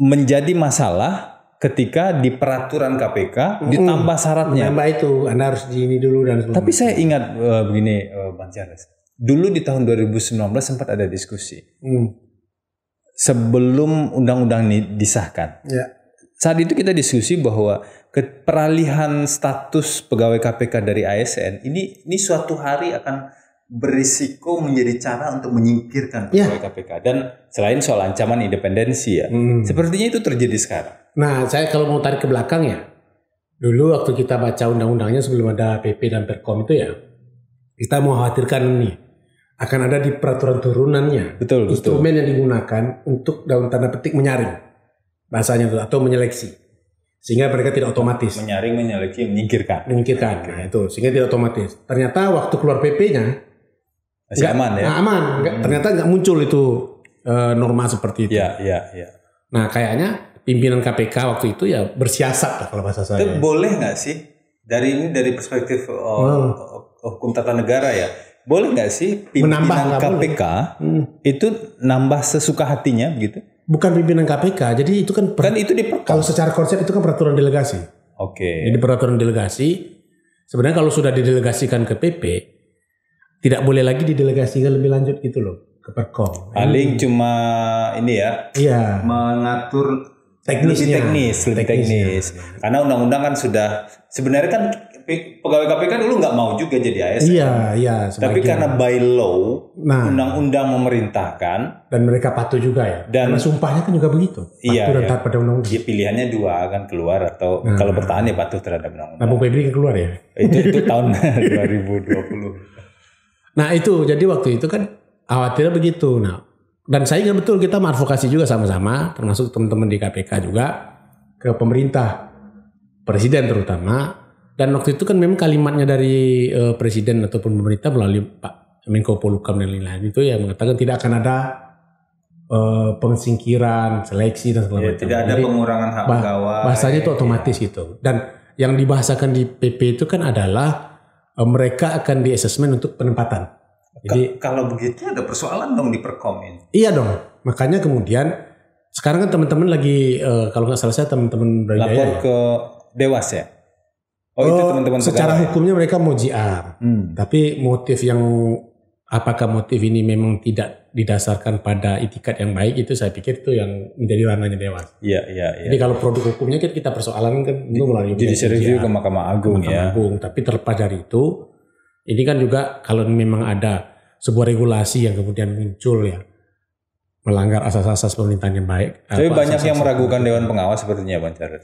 menjadi masalah ketika di peraturan KPK hmm. ditambah syaratnya. Menambah itu, Anda harus di ini dulu dan sebagainya. Tapi saya ingat uh, begini uh, Bang Charles. Dulu di tahun 2019 sempat ada diskusi. Mm. Sebelum undang-undang ini disahkan. Ya. Saat itu kita diskusi bahwa peralihan status pegawai KPK dari ASN ini ini suatu hari akan berisiko menjadi cara untuk menyingkirkan ya. pegawai ya. KPK dan selain soal ancaman independensi ya. Hmm. Sepertinya itu terjadi sekarang Nah, saya kalau mau tarik ke belakang ya, dulu waktu kita baca undang-undangnya sebelum ada PP dan Perkom itu ya, kita mau khawatirkan nih akan ada di peraturan turunannya betul, instrumen yang digunakan untuk dalam tanda petik menyaring bahasanya itu atau menyeleksi sehingga mereka tidak otomatis menyaring menyeleksi menyingkirkan menyingkirkan nah itu sehingga tidak otomatis ternyata waktu keluar PP-nya masih gak, aman ya aman hmm. ternyata nggak muncul itu e, norma seperti itu ya ya ya nah kayaknya pimpinan KPK waktu itu ya bersiasat lah kalau bahasa saya. Itu boleh nggak sih dari ini dari perspektif oh, hmm. hukum tata negara ya? Boleh nggak sih pimpinan Menambah, KPK hmm. itu nambah sesuka hatinya begitu? Bukan pimpinan KPK, jadi itu kan per, kan itu di Kalau secara konsep itu kan peraturan delegasi. Oke. Okay. Jadi peraturan delegasi sebenarnya kalau sudah didelegasikan ke PP tidak boleh lagi didelegasikan lebih lanjut gitu loh ke Perkom. Paling hmm. cuma ini ya. Iya. Mengatur teknis Lebih teknis, lebih teknis. teknis. Karena undang-undang kan sudah sebenarnya kan pegawai KPK dulu nggak mau juga jadi ASN. Iya, iya. Tapi karena by law, nah, undang-undang memerintahkan dan mereka patuh juga ya. Dan karena sumpahnya kan juga begitu. iya. Dan iya. pada undang-undang. Ya, pilihannya dua kan keluar atau nah, kalau bertahan ya patuh terhadap undang-undang. Nah, Bung kan keluar ya. Eh, itu itu tahun 2020. Nah itu jadi waktu itu kan khawatirnya begitu. Nah dan saya ingat betul kita mengadvokasi juga sama-sama termasuk teman-teman di KPK juga ke pemerintah presiden terutama dan waktu itu kan memang kalimatnya dari uh, presiden ataupun pemerintah melalui Pak Menko Polukam dan lain-lain itu yang mengatakan tidak akan ada uh, eh, pengsingkiran seleksi dan segala ya, macam tidak ada Jadi, pengurangan hak bah pegawai bahasanya itu otomatis ya. gitu dan yang dibahasakan di PP itu kan adalah uh, mereka akan di assessment untuk penempatan jadi kalau begitu ada persoalan dong di Perkom Iya dong. Makanya kemudian sekarang kan teman-teman lagi uh, kalau nggak salah saya teman-teman lapor ya. ke Dewas ya. Oh, oh itu eh, teman-teman secara pegawai. hukumnya mereka mau JR. Hmm. Tapi motif yang apakah motif ini memang tidak didasarkan pada itikat yang baik itu saya pikir itu yang menjadi ranahnya Dewas. Iya, iya, iya. Jadi kalau produk hukumnya kan kita, persoalan kan itu melalui jadi review ke Mahkamah Agung ke Mahkamah ya. Agung, tapi terlepas dari itu ini kan juga kalau memang ada sebuah regulasi yang kemudian muncul ya melanggar asas-asas pemerintahan yang baik. Tapi banyak yang meragukan Dewan Pengawas sepertinya Bang Jarod.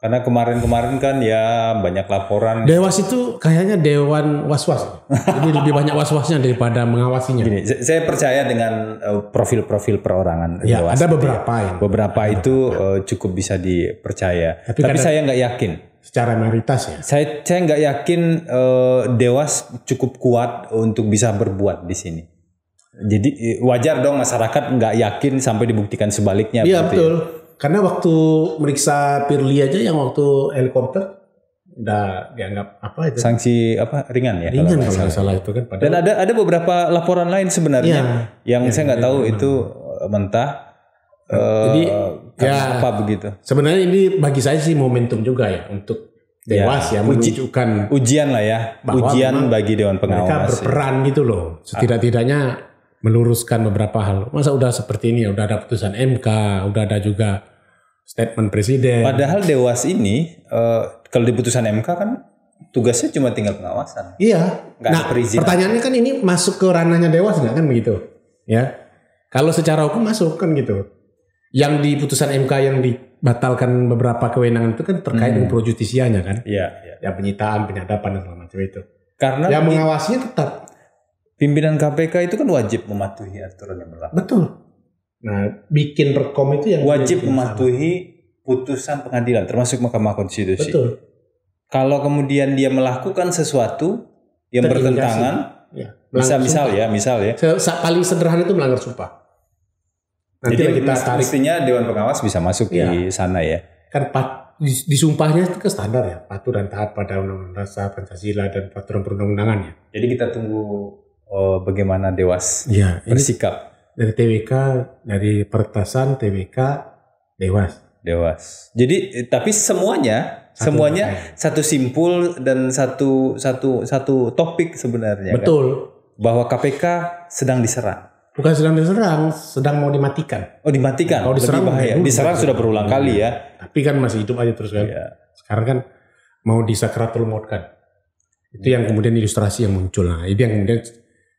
Karena kemarin-kemarin kan ya banyak laporan. Dewas itu kayaknya dewan was-was. Jadi lebih banyak was-wasnya daripada mengawasinya. Gini, saya percaya dengan eh, profil-profil perorangan ya, Ada beberapa ya. Beberapa itu eh, cukup bisa dipercaya. Tapi, Tapi kadang, saya nggak yakin secara mayoritas ya. Saya saya nggak yakin uh, Dewas cukup kuat untuk bisa berbuat di sini. Jadi eh, wajar dong masyarakat nggak yakin sampai dibuktikan sebaliknya. Iya ya. betul. Ya. Karena waktu meriksa Pirli aja yang waktu helikopter udah dianggap apa itu? Sanksi apa ringan ya? Ringan kalau kalau salah itu kan. Padahal Dan ada ada beberapa laporan lain sebenarnya ya, yang ya, saya nggak ya, tahu ya, itu eh, mentah. Jadi uh, ya, apa begitu. Sebenarnya ini bagi saya sih momentum juga ya untuk ya. Dewas ya, ya menunjukkan ujian lah ya, ujian bagi dewan pengawas. Mereka berperan ya. gitu loh, setidak-tidaknya meluruskan beberapa hal. Masa udah seperti ini, ya, udah ada putusan MK, udah ada juga statement presiden. Padahal dewas ini uh, kalau di putusan MK kan tugasnya cuma tinggal pengawasan. Iya. Gak nah, pertanyaannya kan ini masuk ke ranahnya dewas nggak kan begitu? Ya. Kalau secara hukum masuk kan gitu yang di putusan MK yang dibatalkan beberapa kewenangan itu kan terkait hmm. dengan projustisianya kan? Iya. Ya. ya penyitaan, penyadapan dan segala macam itu. Karena yang mengawasinya tetap pimpinan KPK itu kan wajib mematuhi aturan yang berlaku. Betul. Nah, bikin perkom itu yang wajib mematuhi sama. putusan pengadilan termasuk Mahkamah Konstitusi. Betul. Kalau kemudian dia melakukan sesuatu yang Terindikasi. bertentangan, ya, bisa misal ya, misal ya. Paling sederhana itu melanggar sumpah Nanti Jadi kita tarik. Mestinya Dewan Pengawas bisa masuk ya. di sana ya. Kan pat, sumpahnya itu ke standar ya, patuh dan taat pada Undang-Undang Dasar Pancasila dan peraturan perundang undangan ya Jadi kita tunggu oh, bagaimana Dewas ya, bersikap. Dari TWK, dari pertasan TWK, Dewas. Dewas. Jadi eh, tapi semuanya satu semuanya makanya. satu simpul dan satu satu satu topik sebenarnya. Kan? Betul. Kan? Bahwa KPK sedang diserang. Bukan sedang diserang, sedang mau dimatikan. Oh dimatikan, Oh kalau diserang lebih bahaya. Dulu, diserang sudah berulang hmm. kali ya. Tapi kan masih hidup aja terus kan. Yeah. Sekarang kan mau disakratul mautkan. Itu yang kemudian ilustrasi yang muncul. Nah itu yang kemudian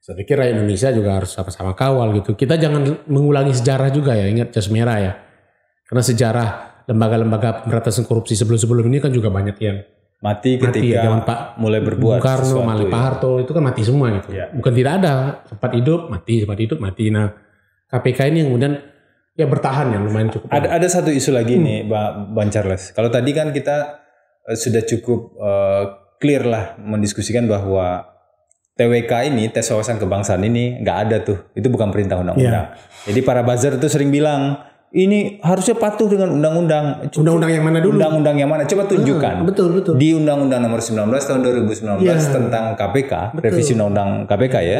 saya pikir rakyat Indonesia juga harus sama-sama kawal gitu. Kita jangan mengulangi sejarah juga ya, ingat jas merah ya. Karena sejarah lembaga-lembaga pemberantasan korupsi sebelum-sebelum ini kan juga banyak yang mati ketika mati, ya, zaman Pak mulai berbuat Bung Karno, ya. Pak Harto itu kan mati semua gitu. Ya. Bukan tidak ada, sempat hidup mati, sempat hidup mati. Nah, KPK ini yang kemudian ya bertahan ya lumayan cukup. Ada ada satu isu lagi hmm. nih, Bang Charles. Kalau tadi kan kita eh, sudah cukup uh, clear lah mendiskusikan bahwa TWK ini tes wawasan kebangsaan ini nggak ada tuh. Itu bukan perintah undang-undang. Ya. Jadi para buzzer itu sering bilang ini harusnya patuh dengan undang-undang. Undang-undang yang mana dulu? Undang-undang yang mana? Coba ah, tunjukkan. betul, betul. Di Undang-Undang Nomor 19 Tahun 2019 ya. tentang KPK, betul. revisi Undang-Undang KPK ya. ya.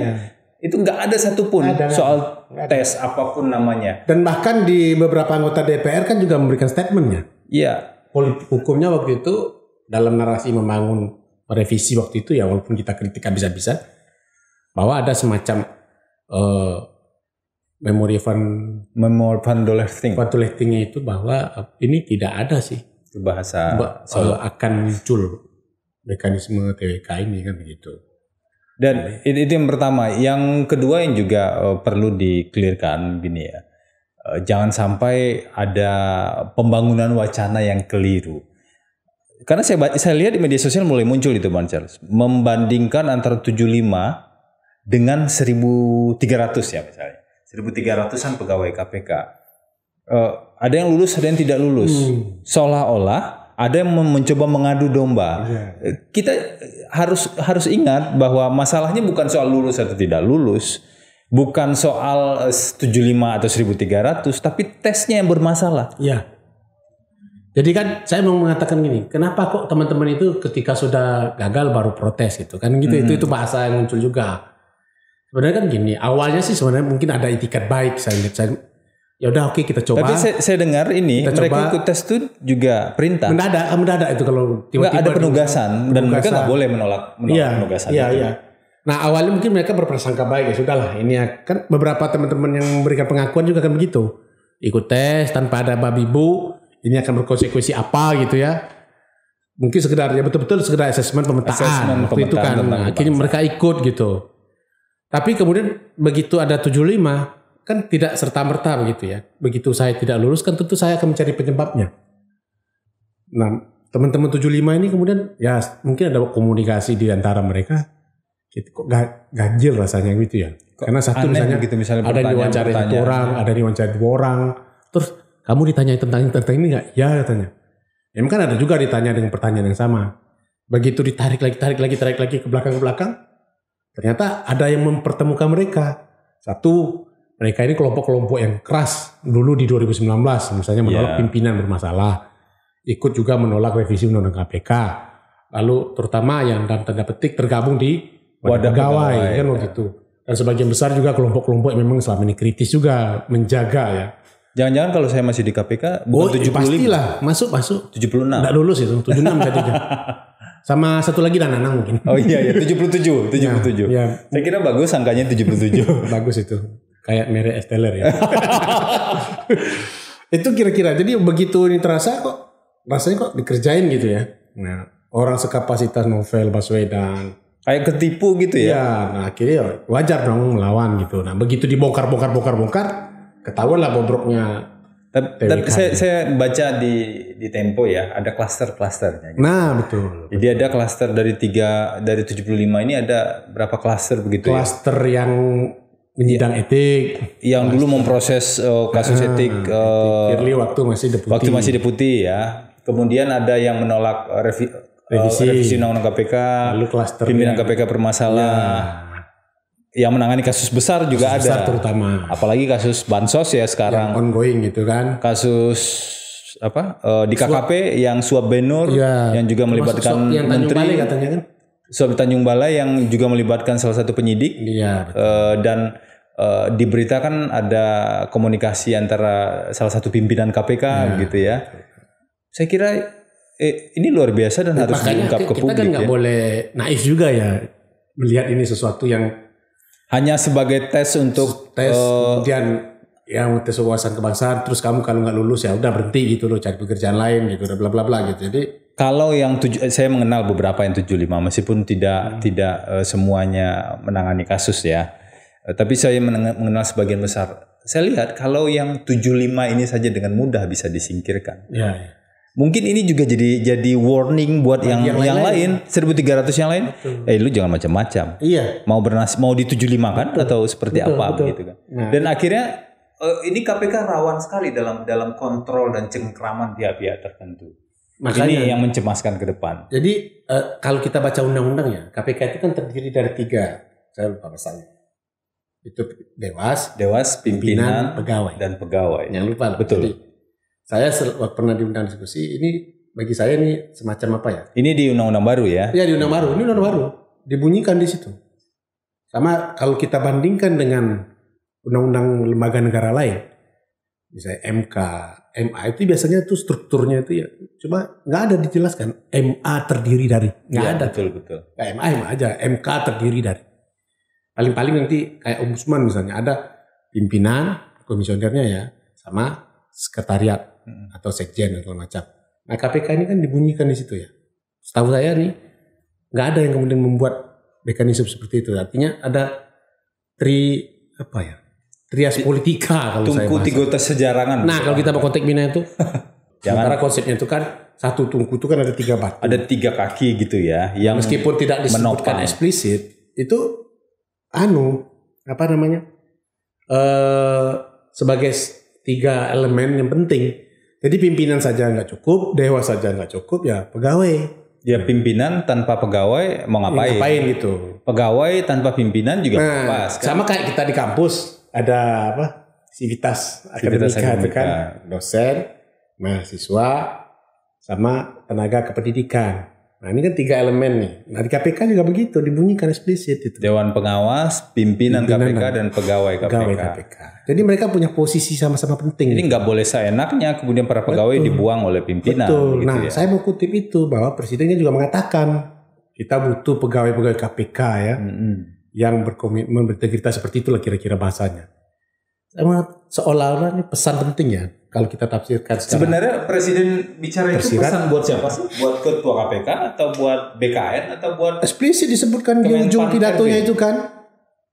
Itu nggak ada satupun ada, soal ada. tes apapun namanya. Dan bahkan di beberapa anggota DPR kan juga memberikan statementnya. Iya. Politik hukumnya waktu itu dalam narasi membangun revisi waktu itu ya walaupun kita kritik habis-habisan bahwa ada semacam uh, memori fund memori fundraising fundraisingnya itu bahwa eh, ini tidak ada sih bahasa bah, eh, akan muncul mekanisme TWK ini kan begitu dan itu, itu yang pertama yang kedua yang juga eh, perlu dikelirkan gini ya jangan sampai ada pembangunan wacana yang keliru karena saya saya lihat di media sosial mulai muncul itu Bang Charles membandingkan antara 75 dengan 1300 ya misalnya 1.300an pegawai KPK. Uh, eh, ada yang lulus, ada yang tidak lulus. Hmm. Seolah-olah ada yang mencoba mengadu domba. Yeah. Iya. Kita harus harus ingat bahwa masalahnya bukan soal lulus atau tidak lulus, bukan soal 75 eh, atau 1300, tapi tesnya yang bermasalah. Iya. Yeah. Jadi kan saya mau mengatakan gini, kenapa kok teman-teman itu ketika sudah gagal baru protes gitu kan gitu hmm. itu itu bahasa yang muncul juga. Sebenarnya kan gini, awalnya sih sebenarnya mungkin ada itikat baik saya lihat saya ya udah oke okay, kita coba. Tapi saya, saya dengar ini kita mereka coba. ikut tes itu juga perintah. Mendadak, eh, mendadak itu kalau tiba-tiba ada penugasan penugasan dan mereka nggak boleh menolak menolak ya, penugasan. Iya, iya. Nah awalnya mungkin mereka berprasangka baik ya sudahlah ini ya kan beberapa teman-teman yang memberikan pengakuan juga kan begitu ikut tes tanpa ada babi bu ini akan berkonsekuensi apa gitu ya mungkin sekedar ya betul-betul sekedar asesmen pemetaan, pemetaan itu kan akhirnya mereka ikut gitu tapi kemudian begitu ada 75 kan tidak serta merta begitu ya. Begitu saya tidak lulus kan tentu saya akan mencari penyebabnya. Nah, teman-teman 75 ini kemudian ya mungkin ada komunikasi di antara mereka gitu, kok gak, ganjil rasanya gitu ya. Kok Karena satu misalnya, gitu, misalnya ada diwawancara satu orang, ada diwawancara dua orang. Terus kamu ditanya tentang tentang ini enggak? Ya katanya. Emang ya, kan ada juga ditanya dengan pertanyaan yang sama. Begitu ditarik lagi, tarik lagi, tarik lagi ke belakang ke belakang, Ternyata ada yang mempertemukan mereka. Satu, mereka ini kelompok-kelompok yang keras dulu di 2019, misalnya menolak yeah. pimpinan bermasalah, ikut juga menolak revisi undang-undang KPK. Lalu terutama yang dalam tanda petik tergabung di wadah pegawai, kan iya. waktu itu. Dan sebagian besar juga kelompok-kelompok yang memang selama ini kritis juga menjaga ya. Jangan-jangan kalau saya masih di KPK bukan oh, 75. Eh, pastilah, masuk masuk. 76. Enggak lulus itu, 76 Sama satu lagi dan Nanang mungkin. Oh iya iya 77, 77. Ya, ya. Saya kira bagus angkanya 77. bagus itu. Kayak merek Esteller ya. itu kira-kira. Jadi begitu ini terasa kok rasanya kok dikerjain gitu ya. Nah, orang sekapasitas novel Baswedan kayak ketipu gitu ya. Ya, nah akhirnya ya wajar dong melawan gitu. Nah, begitu dibongkar bongkar bongkar bongkar ketahuan bobroknya tapi, saya, saya baca di di Tempo ya ada klaster-klasternya. Gitu. Nah betul. Jadi ada klaster dari tiga dari 75 ini ada berapa klaster begitu? Klaster ya? yang menyidang ya, etik. Yang dulu memproses uh, kasus ah, etik. Uh, waktu masih deputi. Waktu masih deputi ya. Kemudian ada yang menolak revi, eh, revisi uh, revisi undang-undang KPK. Lalu pimpinan KPK bermasalah. Ya yang menangani kasus besar juga kasus ada. terutama. Apalagi kasus bansos ya sekarang. Yang ongoing gitu kan. Kasus apa uh, di KKP suap. yang suap Benur ya, yang juga melibatkan suap yang menteri Bali katanya kan. Suap Tanjung Balai yang juga melibatkan salah satu penyidik. ya, Uh, dan uh, diberitakan ada komunikasi antara salah satu pimpinan KPK ya. gitu ya. Saya kira eh, ini luar biasa dan ya, harus diungkap ke kan publik. Kita kan nggak ya. boleh naif juga ya melihat ini sesuatu yang hanya sebagai tes untuk tes uh, kemudian yang tes wawasan kebangsaan terus kamu kalau nggak lulus ya udah berhenti gitu loh cari pekerjaan lain gitu udah bla bla bla gitu jadi kalau yang tujuh eh, saya mengenal beberapa yang 75 meskipun tidak hmm. tidak uh, semuanya menangani kasus ya uh, tapi saya mengenal sebagian besar saya lihat kalau yang 75 ini saja dengan mudah bisa disingkirkan ya, ya. Mungkin ini juga jadi jadi warning buat yang yang, yang lain, lain, 1300 yang lain. Betul. Eh lu jangan macam-macam. Iya. Mau bernas mau di 75 kan betul. atau seperti betul, apa betul. gitu kan. Nah. Dan akhirnya eh, ini KPK rawan sekali dalam dalam kontrol dan cengkraman pihak-pihak tertentu. Makanya, ini yang mencemaskan ke depan. Jadi uh, kalau kita baca undang-undang ya, KPK itu kan terdiri dari tiga. Saya lupa pesannya itu dewas, dewas pimpinan, pimpinan pegawai dan pegawai. Yang lupa Betul. Jadi, saya pernah diundang diskusi ini bagi saya ini semacam apa ya? Ini di undang-undang baru ya? ya di undang baru, ini undang baru dibunyikan di situ. Sama kalau kita bandingkan dengan undang-undang lembaga negara lain, misalnya MK, MA itu biasanya itu strukturnya itu ya cuma nggak ada dijelaskan MA terdiri dari nggak ya, ada betul betul nah, MA MA aja MK terdiri dari paling-paling nanti kayak ombudsman misalnya ada pimpinan komisionernya ya sama sekretariat hmm. atau sekjen atau macam. Nah KPK ini kan dibunyikan di situ ya. Setahu saya nih nggak ada yang kemudian membuat mekanisme seperti itu. Artinya ada tri apa ya? Trias politika kalau Tungku saya Tungku tiga sejarangan. Nah, kalau kita mau kontak Mina itu Jangan. Sementara konsepnya itu kan satu tungku itu kan ada tiga batu. Ada tiga kaki gitu ya. Yang meskipun tidak disebutkan menopang. eksplisit, itu anu apa namanya? Eh sebagai tiga elemen yang penting jadi pimpinan saja nggak cukup, dewa saja nggak cukup, ya pegawai. Ya pimpinan tanpa pegawai mau ya, ngapain? ngapain gitu. Pegawai tanpa pimpinan juga nah, pas. Kan? Sama kayak kita di kampus ada apa? Sivitas akademika itu kan dosen, mahasiswa, sama tenaga kependidikan. Nah ini kan tiga elemen nih. Nah di KPK juga begitu dibunyikan eksplisit itu. Dewan pengawas, pimpinan, pimpinan KPK dan pegawai KPK. Pegawai KPK. Jadi mereka punya posisi sama-sama penting. Ini nggak boleh seenaknya kemudian para pegawai Betul. dibuang oleh pimpinan. Betul. Gitu nah, ya. saya mau kutip itu bahwa presidennya juga mengatakan kita butuh pegawai-pegawai KPK ya mm-hmm. yang berkomitmen berintegritas seperti itulah kira-kira bahasanya. Seolah-olah ini pesan penting ya kalau kita tafsirkan. Sebenarnya presiden bicara tersirat. itu pesan buat siapa sih? Buat ketua KPK atau buat BKN atau buat eksplisit disebutkan di ujung pidatonya itu kan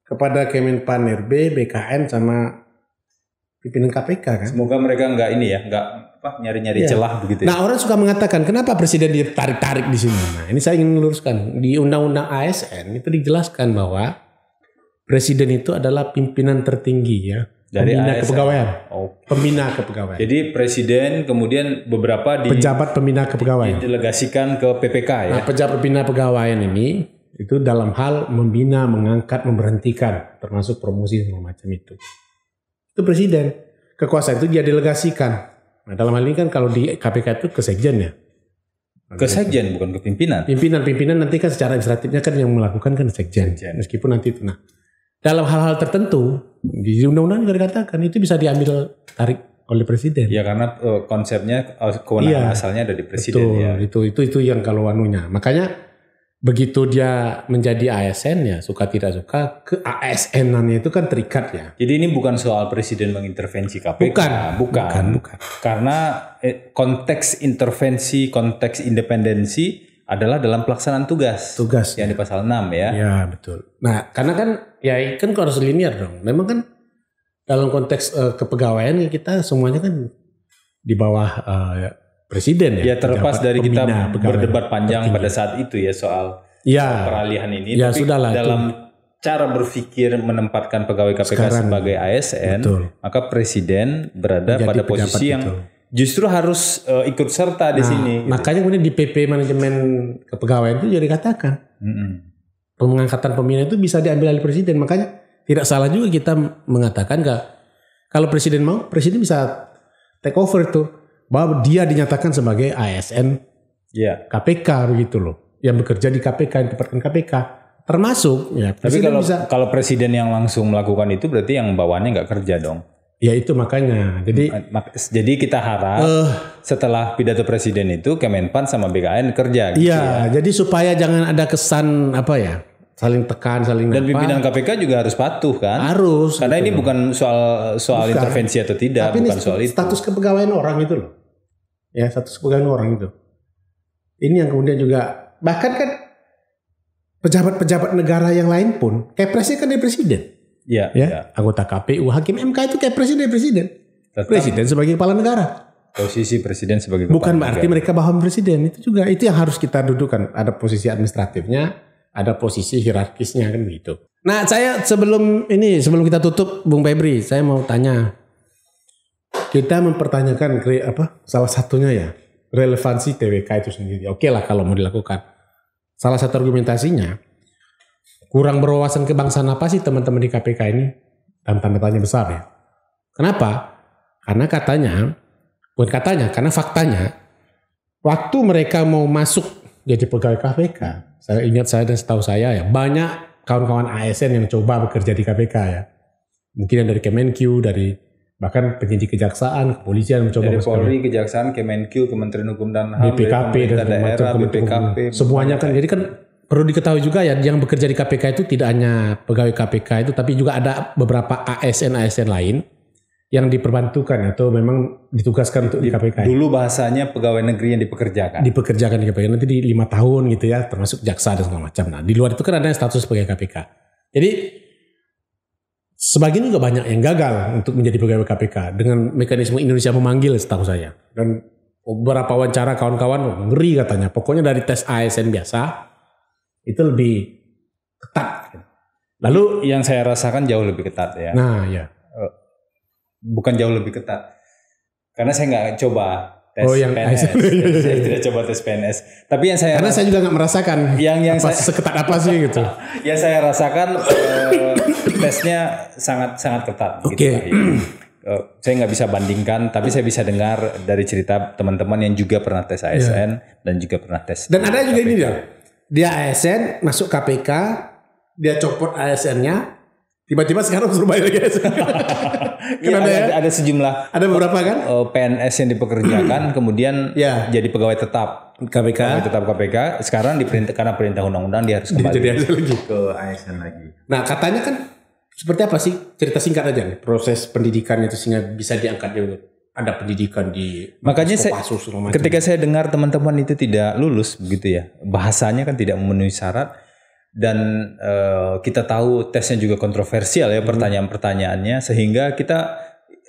kepada Kemenpan RB, BKN sama pimpinan KPK kan. Semoga mereka nggak ini ya, nggak apa nyari-nyari ya. celah begitu. Ya. Nah orang suka mengatakan kenapa presiden ditarik-tarik di sini. Nah ini saya ingin meluruskan di Undang-Undang ASN itu dijelaskan bahwa presiden itu adalah pimpinan tertinggi ya dari pembina ASN. kepegawaian. Oh. Pembina kepegawaian. Jadi presiden kemudian beberapa di pejabat pembina kepegawaian delegasikan ke PPK ya. Nah, pejabat pembina pegawaian ini itu dalam hal membina, mengangkat, memberhentikan termasuk promosi segala macam itu itu presiden kekuasaan itu dia delegasikan nah dalam hal ini kan kalau di KPK itu ke sekjen ya ke sekjen bukan ke pimpinan pimpinan pimpinan nanti kan secara administratifnya kan yang melakukan kan sekjen, sekjen. meskipun nanti itu nah dalam hal-hal tertentu di undang-undang juga dikatakan itu bisa diambil tarik oleh presiden ya karena uh, konsepnya eh, kewenangan iya, asalnya ada di presiden betul, ya itu itu itu yang kalau anunya makanya begitu dia menjadi ASN ya suka tidak suka ke ASN-annya itu kan terikat ya. Jadi ini bukan soal presiden mengintervensi KPK, bukan, bukan, bukan, bukan. karena eh, konteks intervensi, konteks independensi adalah dalam pelaksanaan tugas. Tugas yang ya. di pasal 6 ya. Ya betul. Nah karena kan ya kan harus linear dong. Memang kan dalam konteks uh, kepegawaian kita semuanya kan di bawah uh, presiden ya. Ya terlepas dari kita berdebat panjang pada saat itu ya soal, ya, soal peralihan ini. Ya Tapi sudahlah. Dalam itu. cara berpikir menempatkan pegawai KPK Sekarang, sebagai ASN, betul. maka presiden berada Menjadi pada posisi yang itu. justru harus uh, ikut serta di nah, sini. Gitu. Makanya kemudian di PP manajemen kepegawaian itu jadi katakan. Mm -hmm. Pengangkatan pemimpin itu bisa diambil oleh presiden. Makanya tidak salah juga kita mengatakan kalau presiden mau, presiden bisa take over itu bahwa dia dinyatakan sebagai ASN yeah. KPK begitu loh yang bekerja di KPK yang ditempatkan KPK termasuk ya tapi kalau bisa, kalau presiden yang langsung melakukan itu berarti yang bawahnya nggak kerja dong ya itu makanya jadi jadi kita harap uh, setelah pidato presiden itu Kemenpan sama BKN kerja gitu iya ya. jadi supaya jangan ada kesan apa ya saling tekan saling dan pimpinan KPK juga harus patuh kan harus karena gitu ini bukan soal soal bukan. intervensi atau tidak tapi bukan ini soal status itu. kepegawaian orang itu loh ya satu sepuluh orang itu ini yang kemudian juga bahkan kan pejabat-pejabat negara yang lain pun kepresnya kan dari presiden iya, ya, ya, ya. anggota KPU hakim MK itu kepresnya dari presiden Tetap presiden sebagai kepala negara posisi presiden sebagai kepala bukan berarti mereka paham presiden itu juga itu yang harus kita dudukkan. ada posisi administratifnya ada posisi hierarkisnya kan begitu. Nah, saya sebelum ini sebelum kita tutup Bung Febri, saya mau tanya kita mempertanyakan apa salah satunya ya relevansi TWK itu sendiri. Oke lah kalau mau dilakukan. Salah satu argumentasinya kurang berwawasan kebangsaan apa sih teman-teman di KPK ini? Dan tanda tanya besar ya. Kenapa? Karena katanya, bukan katanya, karena faktanya, waktu mereka mau masuk jadi pegawai KPK, saya ingat saya dan setahu saya ya, banyak kawan-kawan ASN yang coba bekerja di KPK ya. Mungkin yang dari Kemenkyu, dari bahkan penyidik kejaksaan, kepolisian mencoba dari Polri, kejaksaan, Kemenkyu, Kementerian Hukum dan HAM, BPKP dan daerah, BPKP, semuanya kan. Jadi kan perlu diketahui juga ya yang bekerja di KPK itu tidak hanya pegawai KPK itu, tapi juga ada beberapa ASN-ASN lain yang diperbantukan atau memang ditugaskan untuk di, di KPK. Dulu bahasanya pegawai negeri yang dipekerjakan. Dipekerjakan di KPK nanti di lima tahun gitu ya, termasuk jaksa dan segala macam. Nah di luar itu kan ada status pegawai KPK. Jadi Sebagian juga banyak yang gagal untuk menjadi pegawai KPK dengan mekanisme Indonesia memanggil setahu saya. Dan beberapa wawancara kawan-kawan ngeri katanya. Pokoknya dari tes ASN biasa itu lebih ketat. Lalu yang saya rasakan jauh lebih ketat ya. Nah, ya. Bukan jauh lebih ketat. Karena saya nggak coba Oh, tes oh, yang PNS. Iya, iya, saya iya. tidak coba tes PNS. Tapi yang saya karena saya juga nggak merasakan yang yang apa, saya, seketat apa sih gitu. yang saya rasakan uh, tesnya sangat sangat ketat. Gitu, Oke. Okay. Gitu, eh, saya nggak bisa bandingkan, tapi saya bisa dengar dari cerita teman-teman yang juga pernah tes ASN yeah. dan juga pernah tes. Dan ada juga KPK. ini ya. dia, dia ASN masuk KPK, dia copot ASN-nya, tiba-tiba sekarang suruh bayar lagi ya, ada, ya? ada sejumlah ada beberapa kan eh, PNS yang dipekerjakan kemudian ya. jadi pegawai tetap KPK pegawai tetap KPK sekarang diperintah karena perintah undang-undang dia harus kembali jadi, jadi lagi ke ASN lagi nah katanya kan seperti apa sih cerita singkat aja nih proses pendidikan itu sehingga bisa diangkat dulu ada pendidikan di makanya saya, ketika saya dengar teman-teman itu tidak lulus begitu ya bahasanya kan tidak memenuhi syarat dan uh, kita tahu tesnya juga kontroversial ya hmm. pertanyaan-pertanyaannya sehingga kita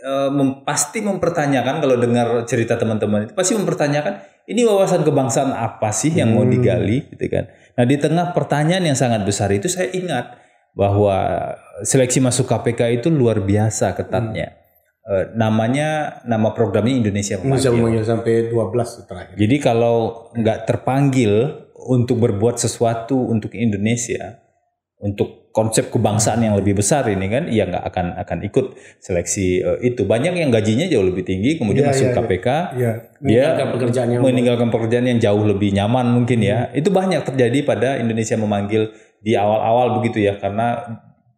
uh, pasti mempertanyakan kalau dengar cerita teman-teman itu pasti mempertanyakan ini wawasan kebangsaan apa sih yang mau hmm. digali gitu kan. Nah, di tengah pertanyaan yang sangat besar itu saya ingat bahwa seleksi masuk KPK itu luar biasa ketatnya. Hmm. Eh, namanya nama programnya Indonesia Memanggil. Bisa memanggil sampai 12 terakhir. Jadi kalau nggak terpanggil untuk berbuat sesuatu untuk Indonesia, untuk konsep kebangsaan yang lebih besar ini kan, ya nggak akan akan ikut seleksi uh, itu. Banyak yang gajinya jauh lebih tinggi, kemudian ya, masuk ya, KPK, ya. Ya. meninggalkan pekerjaan, yang meninggalkan pekerjaan yang jauh lebih nyaman mungkin ya. Hmm. Itu banyak terjadi pada Indonesia memanggil di awal-awal begitu ya, karena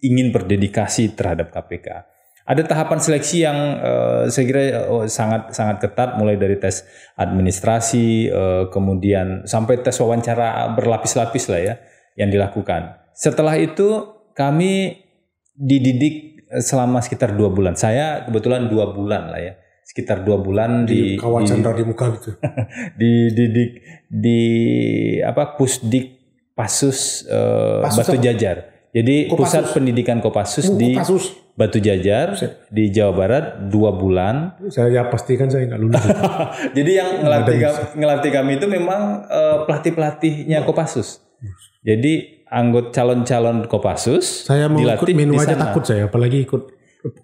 ingin berdedikasi terhadap KPK ada tahapan seleksi yang uh, saya kira sangat oh, sangat sangat ketat mulai dari tes administrasi uh, kemudian sampai tes wawancara berlapis-lapis lah ya yang dilakukan. Setelah itu kami dididik selama sekitar dua bulan. Saya kebetulan dua bulan lah ya sekitar dua bulan di, di kawan chandra di, muka gitu dididik di apa pusdik pasus, uh, pasus batu jajar jadi Kopassus. pusat pendidikan Kopassus oh, di Batu Jajar Set. di Jawa Barat dua bulan. Saya ya, pastikan saya nggak lulus. Jadi yang ngelatih kami, ngelatih kami itu memang uh, eh, pelatih pelatihnya iya. Kopassus. Jadi anggota calon-calon Kopassus. Saya mau ikut menu aja takut saya, apalagi ikut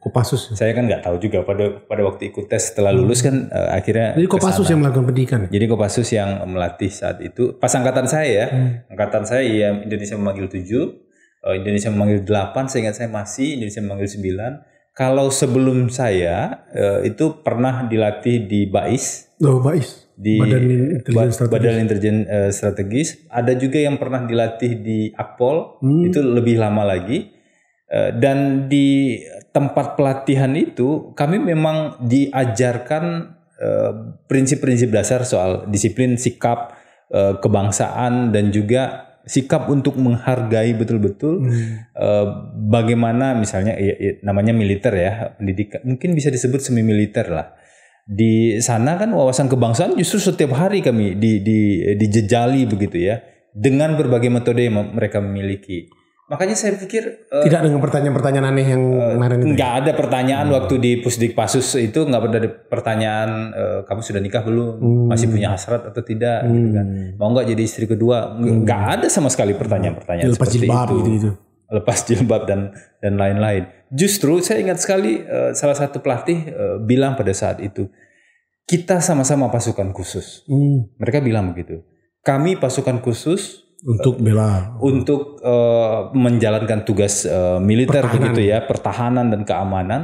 Kopassus. Ya. Saya kan nggak tahu juga pada pada waktu ikut tes setelah hmm. lulus kan uh, akhirnya. Jadi Kopassus kesana. yang melakukan pendidikan. Jadi Kopassus yang melatih saat itu. Pas angkatan saya ya, hmm. angkatan saya yang Indonesia memanggil tujuh Eh, Indonesia memanggil 8, seingat saya masih Indonesia memanggil 9. Kalau sebelum saya eh, itu pernah dilatih di BAIS. Oh, BAIS. Di Badan Intelijen Strategis. Badan Intelijen eh, Strategis. Ada juga yang pernah dilatih di Akpol, hmm. itu lebih lama lagi. dan di tempat pelatihan itu kami memang diajarkan prinsip-prinsip dasar soal disiplin, sikap, kebangsaan dan juga sikap untuk menghargai betul-betul hmm. uh, bagaimana misalnya ya, ya, namanya militer ya pendidikan mungkin bisa disebut semi militer lah di sana kan wawasan kebangsaan justru setiap hari kami di, di dijejali begitu ya dengan berbagai metode yang mereka miliki Makanya saya pikir eh, tidak uh, dengan pertanyaan-pertanyaan aneh yang eh, kemarin uh, Enggak ya? ada pertanyaan hmm. waktu di Pusdik Pasus itu nggak ada pertanyaan uh, kamu sudah nikah belum? Hmm. Masih punya hasrat atau tidak gitu hmm. gitu kan. Mau nggak jadi istri kedua? Hmm. ada sama sekali pertanyaan-pertanyaan seperti jilbab, itu. gitu. Lepas jilbab dan dan lain-lain. Justru saya ingat sekali uh, salah satu pelatih uh, bilang pada saat itu kita sama-sama pasukan khusus. Hmm. Mereka bilang begitu. Kami pasukan khusus untuk bela untuk uh, menjalankan tugas uh, militer pertahanan. begitu ya pertahanan dan keamanan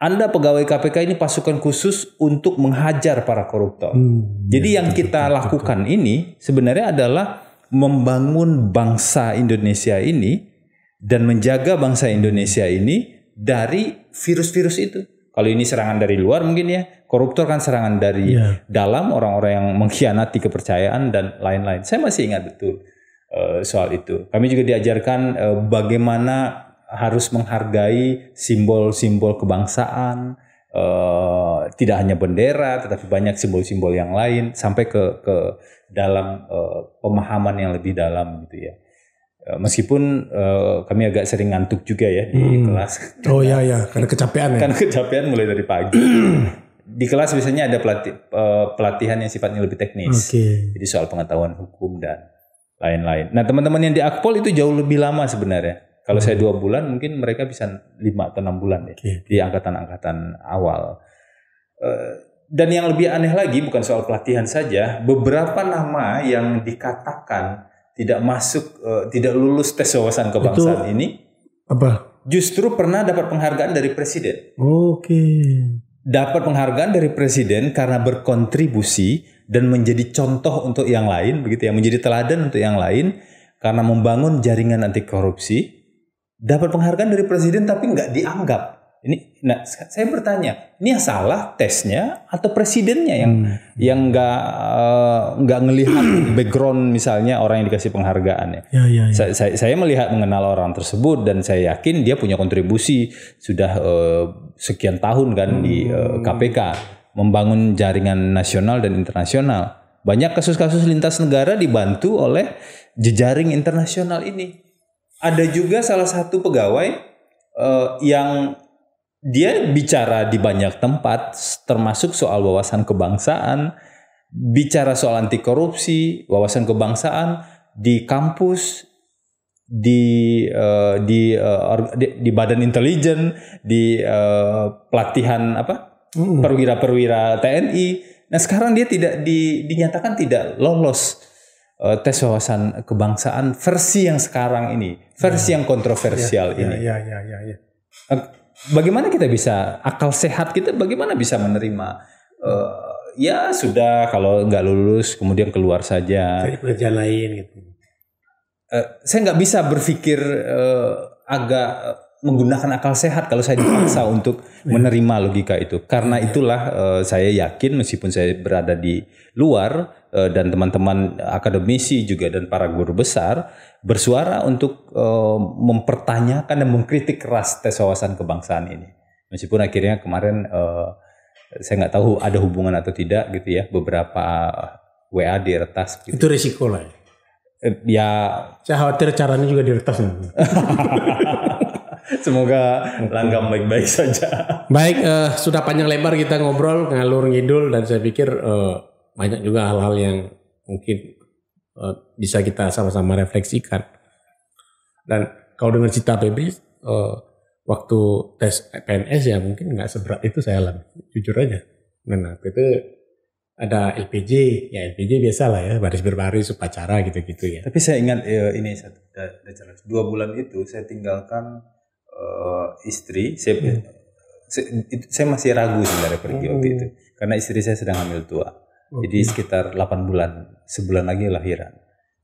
anda pegawai KPK ini pasukan khusus untuk menghajar para koruptor hmm, jadi ya, yang betul, kita betul, lakukan betul. ini sebenarnya adalah membangun bangsa Indonesia ini dan menjaga bangsa Indonesia ini dari virus-virus itu kalau ini serangan dari luar mungkin ya, koruptor kan serangan dari yeah. dalam orang-orang yang mengkhianati kepercayaan dan lain-lain. Saya masih ingat betul uh, soal itu. Kami juga diajarkan uh, bagaimana harus menghargai simbol-simbol kebangsaan, uh, tidak hanya bendera, tetapi banyak simbol-simbol yang lain sampai ke ke dalam uh, pemahaman yang lebih dalam gitu ya. Eh, meskipun uh, kami agak sering ngantuk juga ya di hmm. kelas. Oh ya ya karena kecapean ya. Karena kecapean mulai dari pagi. di kelas biasanya ada pelati uh, eh, pelatihan yang sifatnya lebih teknis. Okay. Jadi soal pengetahuan hukum dan lain-lain. Nah teman-teman yang di Akpol itu jauh lebih lama sebenarnya. Kalau saya dua bulan, mungkin mereka bisa lima atau enam bulan ya okay. di angkatan-angkatan awal. dan yang lebih aneh lagi bukan soal pelatihan saja, beberapa nama yang dikatakan tidak masuk uh, tidak lulus tes wawasan kebangsaan itu, ini apa justru pernah dapat penghargaan dari presiden oke dapat penghargaan dari presiden karena berkontribusi dan menjadi contoh untuk yang lain begitu ya menjadi teladan untuk yang lain karena membangun jaringan anti korupsi dapat penghargaan dari presiden tapi nggak dianggap ini, nah, saya bertanya, ini yang salah tesnya atau presidennya yang hmm. yang nggak eh, nggak uh, ngelihat background misalnya orang yang dikasih penghargaan ya. ya, ya, ya. Saya, saya, saya melihat mengenal orang tersebut dan saya yakin dia punya kontribusi sudah uh, sekian tahun kan hmm. di uh, eh, KPK membangun jaringan nasional dan internasional. Banyak kasus-kasus lintas negara dibantu oleh jejaring internasional ini. Ada juga salah satu pegawai uh, yang dia bicara di banyak tempat, termasuk soal wawasan kebangsaan, bicara soal anti korupsi, wawasan kebangsaan di kampus, di uh, di, uh, di di badan intelijen, di uh, pelatihan apa hmm. perwira-perwira TNI. Nah sekarang dia tidak di, dinyatakan tidak lolos uh, tes wawasan kebangsaan versi yang sekarang ini, versi ya. yang kontroversial ya, ini. Ya, ya, ya, ya. ya bagaimana kita bisa akal sehat kita bagaimana bisa menerima uh, ya sudah kalau nggak lulus kemudian keluar saja cari kerja lain gitu uh, saya nggak bisa berpikir uh, agak menggunakan akal sehat kalau saya dipaksa untuk iya. menerima logika itu karena iya. itulah uh, saya yakin meskipun saya berada di luar Eh, dan teman-teman akademisi juga dan para guru besar bersuara untuk eh, mempertanyakan dan mengkritik keras tes wawasan kebangsaan ini. Meskipun akhirnya kemarin eh, saya nggak tahu ada hubungan atau tidak gitu ya beberapa WA diretas. Gitu. Itu risiko lah. Ya. ya saya khawatir caranya juga diretas. Semoga langgam baik-baik saja. Baik, uh, sudah panjang lebar kita ngobrol ngalur ngidul dan saya pikir uh, banyak juga hal-hal yang mungkin uh, bisa kita sama-sama refleksikan. Dan kalau dengan cita Febri, uh, waktu tes PNS ya mungkin nggak seberat itu saya alami, jujur aja. Dan nah, itu ada LPJ, ya LPJ biasa lah ya, baris berbaris, upacara gitu-gitu ya. Tapi saya ingat ya, ini satu, dua bulan itu saya tinggalkan uh, istri, saya, hmm. saya, saya masih ragu sebenarnya pergi hmm. waktu itu, karena istri saya sedang hamil tua jadi sekitar 8 bulan, sebulan lagi lahiran.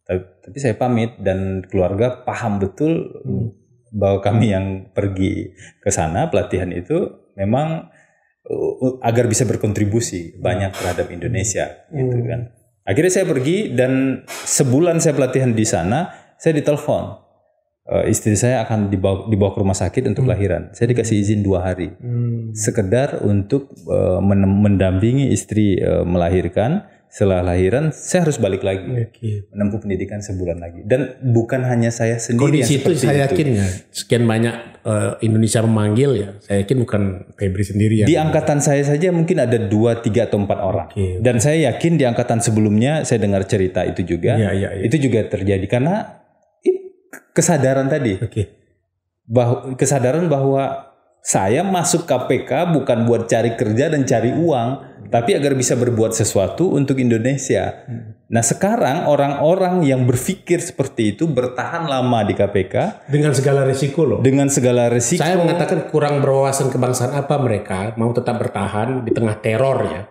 Tapi, tapi saya pamit dan keluarga paham betul hmm. bahwa kami yang pergi ke sana pelatihan itu memang uh, uh agar bisa berkontribusi banyak hmm. terhadap Indonesia hmm. gitu kan. Akhirnya saya pergi dan sebulan saya pelatihan di sana, saya ditelepon uh, istri saya akan dibawa, dibawa ke rumah sakit untuk hmm. lahiran. Saya dikasih hmm. izin dua hari, hmm. sekedar untuk uh, mendampingi istri uh, melahirkan. Setelah lahiran, saya harus balik lagi okay. menempuh pendidikan sebulan lagi. Dan bukan hanya saya sendiri. Kondisi yang itu saya itu. yakin ya. Sekian banyak uh, Indonesia memanggil ya. Saya yakin bukan Febri sendiri ya. Di angkatan saya saja mungkin ada dua, tiga atau empat orang. Okay. Dan saya yakin di angkatan sebelumnya saya dengar cerita itu juga. yeah, yeah, yeah. Itu juga terjadi karena kesadaran tadi. Oke. Bah kesadaran bahwa saya masuk KPK bukan buat cari kerja dan cari uang, tapi agar bisa berbuat sesuatu untuk Indonesia. Hmm. Nah, sekarang orang-orang yang berpikir seperti itu bertahan lama di KPK dengan segala risiko loh. Dengan segala risiko. Saya mengatakan kurang berwawasan kebangsaan apa mereka mau tetap bertahan di tengah teror ya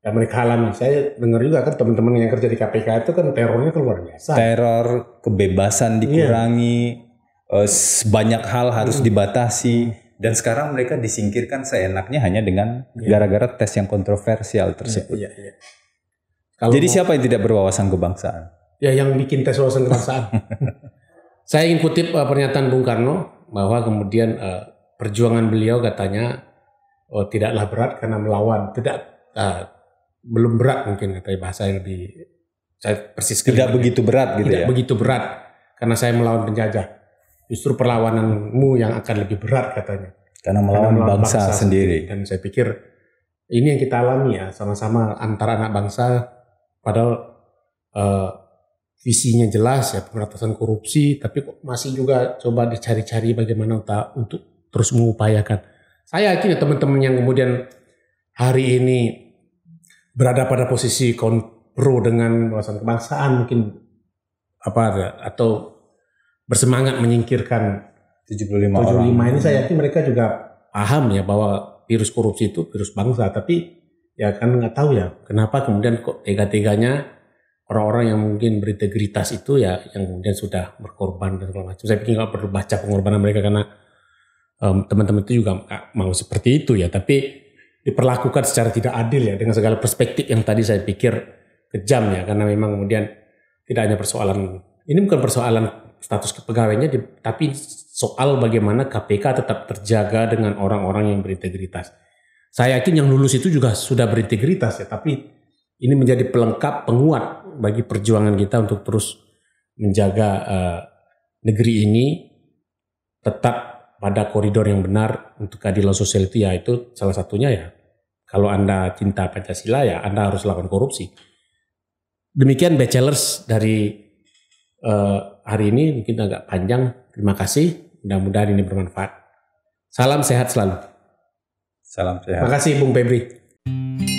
yang mereka alami. Saya dengar juga kan teman-teman yang kerja di KPK itu kan terornya kan luar biasa. Teror, kebebasan iya. dikurangi, yeah. banyak hal harus hmm. dibatasi. Hmm. Dan sekarang mereka disingkirkan seenaknya hanya dengan iya. gara-gara yeah. tes yang kontroversial iya, tersebut. Yeah, yeah, yeah. Jadi Jadi siapa yang tidak berwawasan kebangsaan? Ya yang bikin tes wawasan kebangsaan. Saya ingin kutip uh, pernyataan Bung Karno bahwa kemudian uh, perjuangan beliau katanya oh, tidaklah berat karena melawan, tidak uh, belum berat mungkin tapi bahasa yang lebih saya persis tidak begitu berat gitu tidak ya. begitu berat karena saya melawan penjajah justru perlawananmu yang akan lebih berat katanya karena melawan, karena melawan bangsa, bangsa sendiri dan saya pikir ini yang kita alami ya sama-sama antara anak bangsa padahal uh, visinya jelas ya pemberantasan korupsi tapi kok masih juga coba dicari-cari bagaimana untuk terus mengupayakan saya yakin ya teman-teman yang kemudian hari ini berada pada posisi pro dengan wawasan kebangsaan mungkin apa atau bersemangat menyingkirkan 75, 75 ini saya yakin mereka juga paham ya bahwa virus korupsi itu virus bangsa tapi ya kan nggak tahu ya kenapa kemudian kok tega-teganya orang-orang yang mungkin berintegritas itu ya yang kemudian sudah berkorban dan segala macam saya pikir nggak perlu baca pengorbanan mereka karena teman-teman um, itu juga nggak mau seperti itu ya tapi diperlakukan secara tidak adil ya dengan segala perspektif yang tadi saya pikir kejam ya karena memang kemudian tidak hanya persoalan ini bukan persoalan status kepegawainya tapi soal bagaimana KPK tetap terjaga dengan orang-orang yang berintegritas. Saya yakin yang lulus itu juga sudah berintegritas ya tapi ini menjadi pelengkap penguat bagi perjuangan kita untuk terus menjaga uh, negeri ini tetap pada koridor yang benar untuk keadilan sosial itu ya itu salah satunya ya kalau Anda cinta Pancasila ya Anda harus lakukan korupsi. Demikian bachelors dari uh, hari ini mungkin agak panjang. Terima kasih. Mudah-mudahan ini bermanfaat. Salam sehat selalu. Salam sehat. Terima kasih Bung Febri.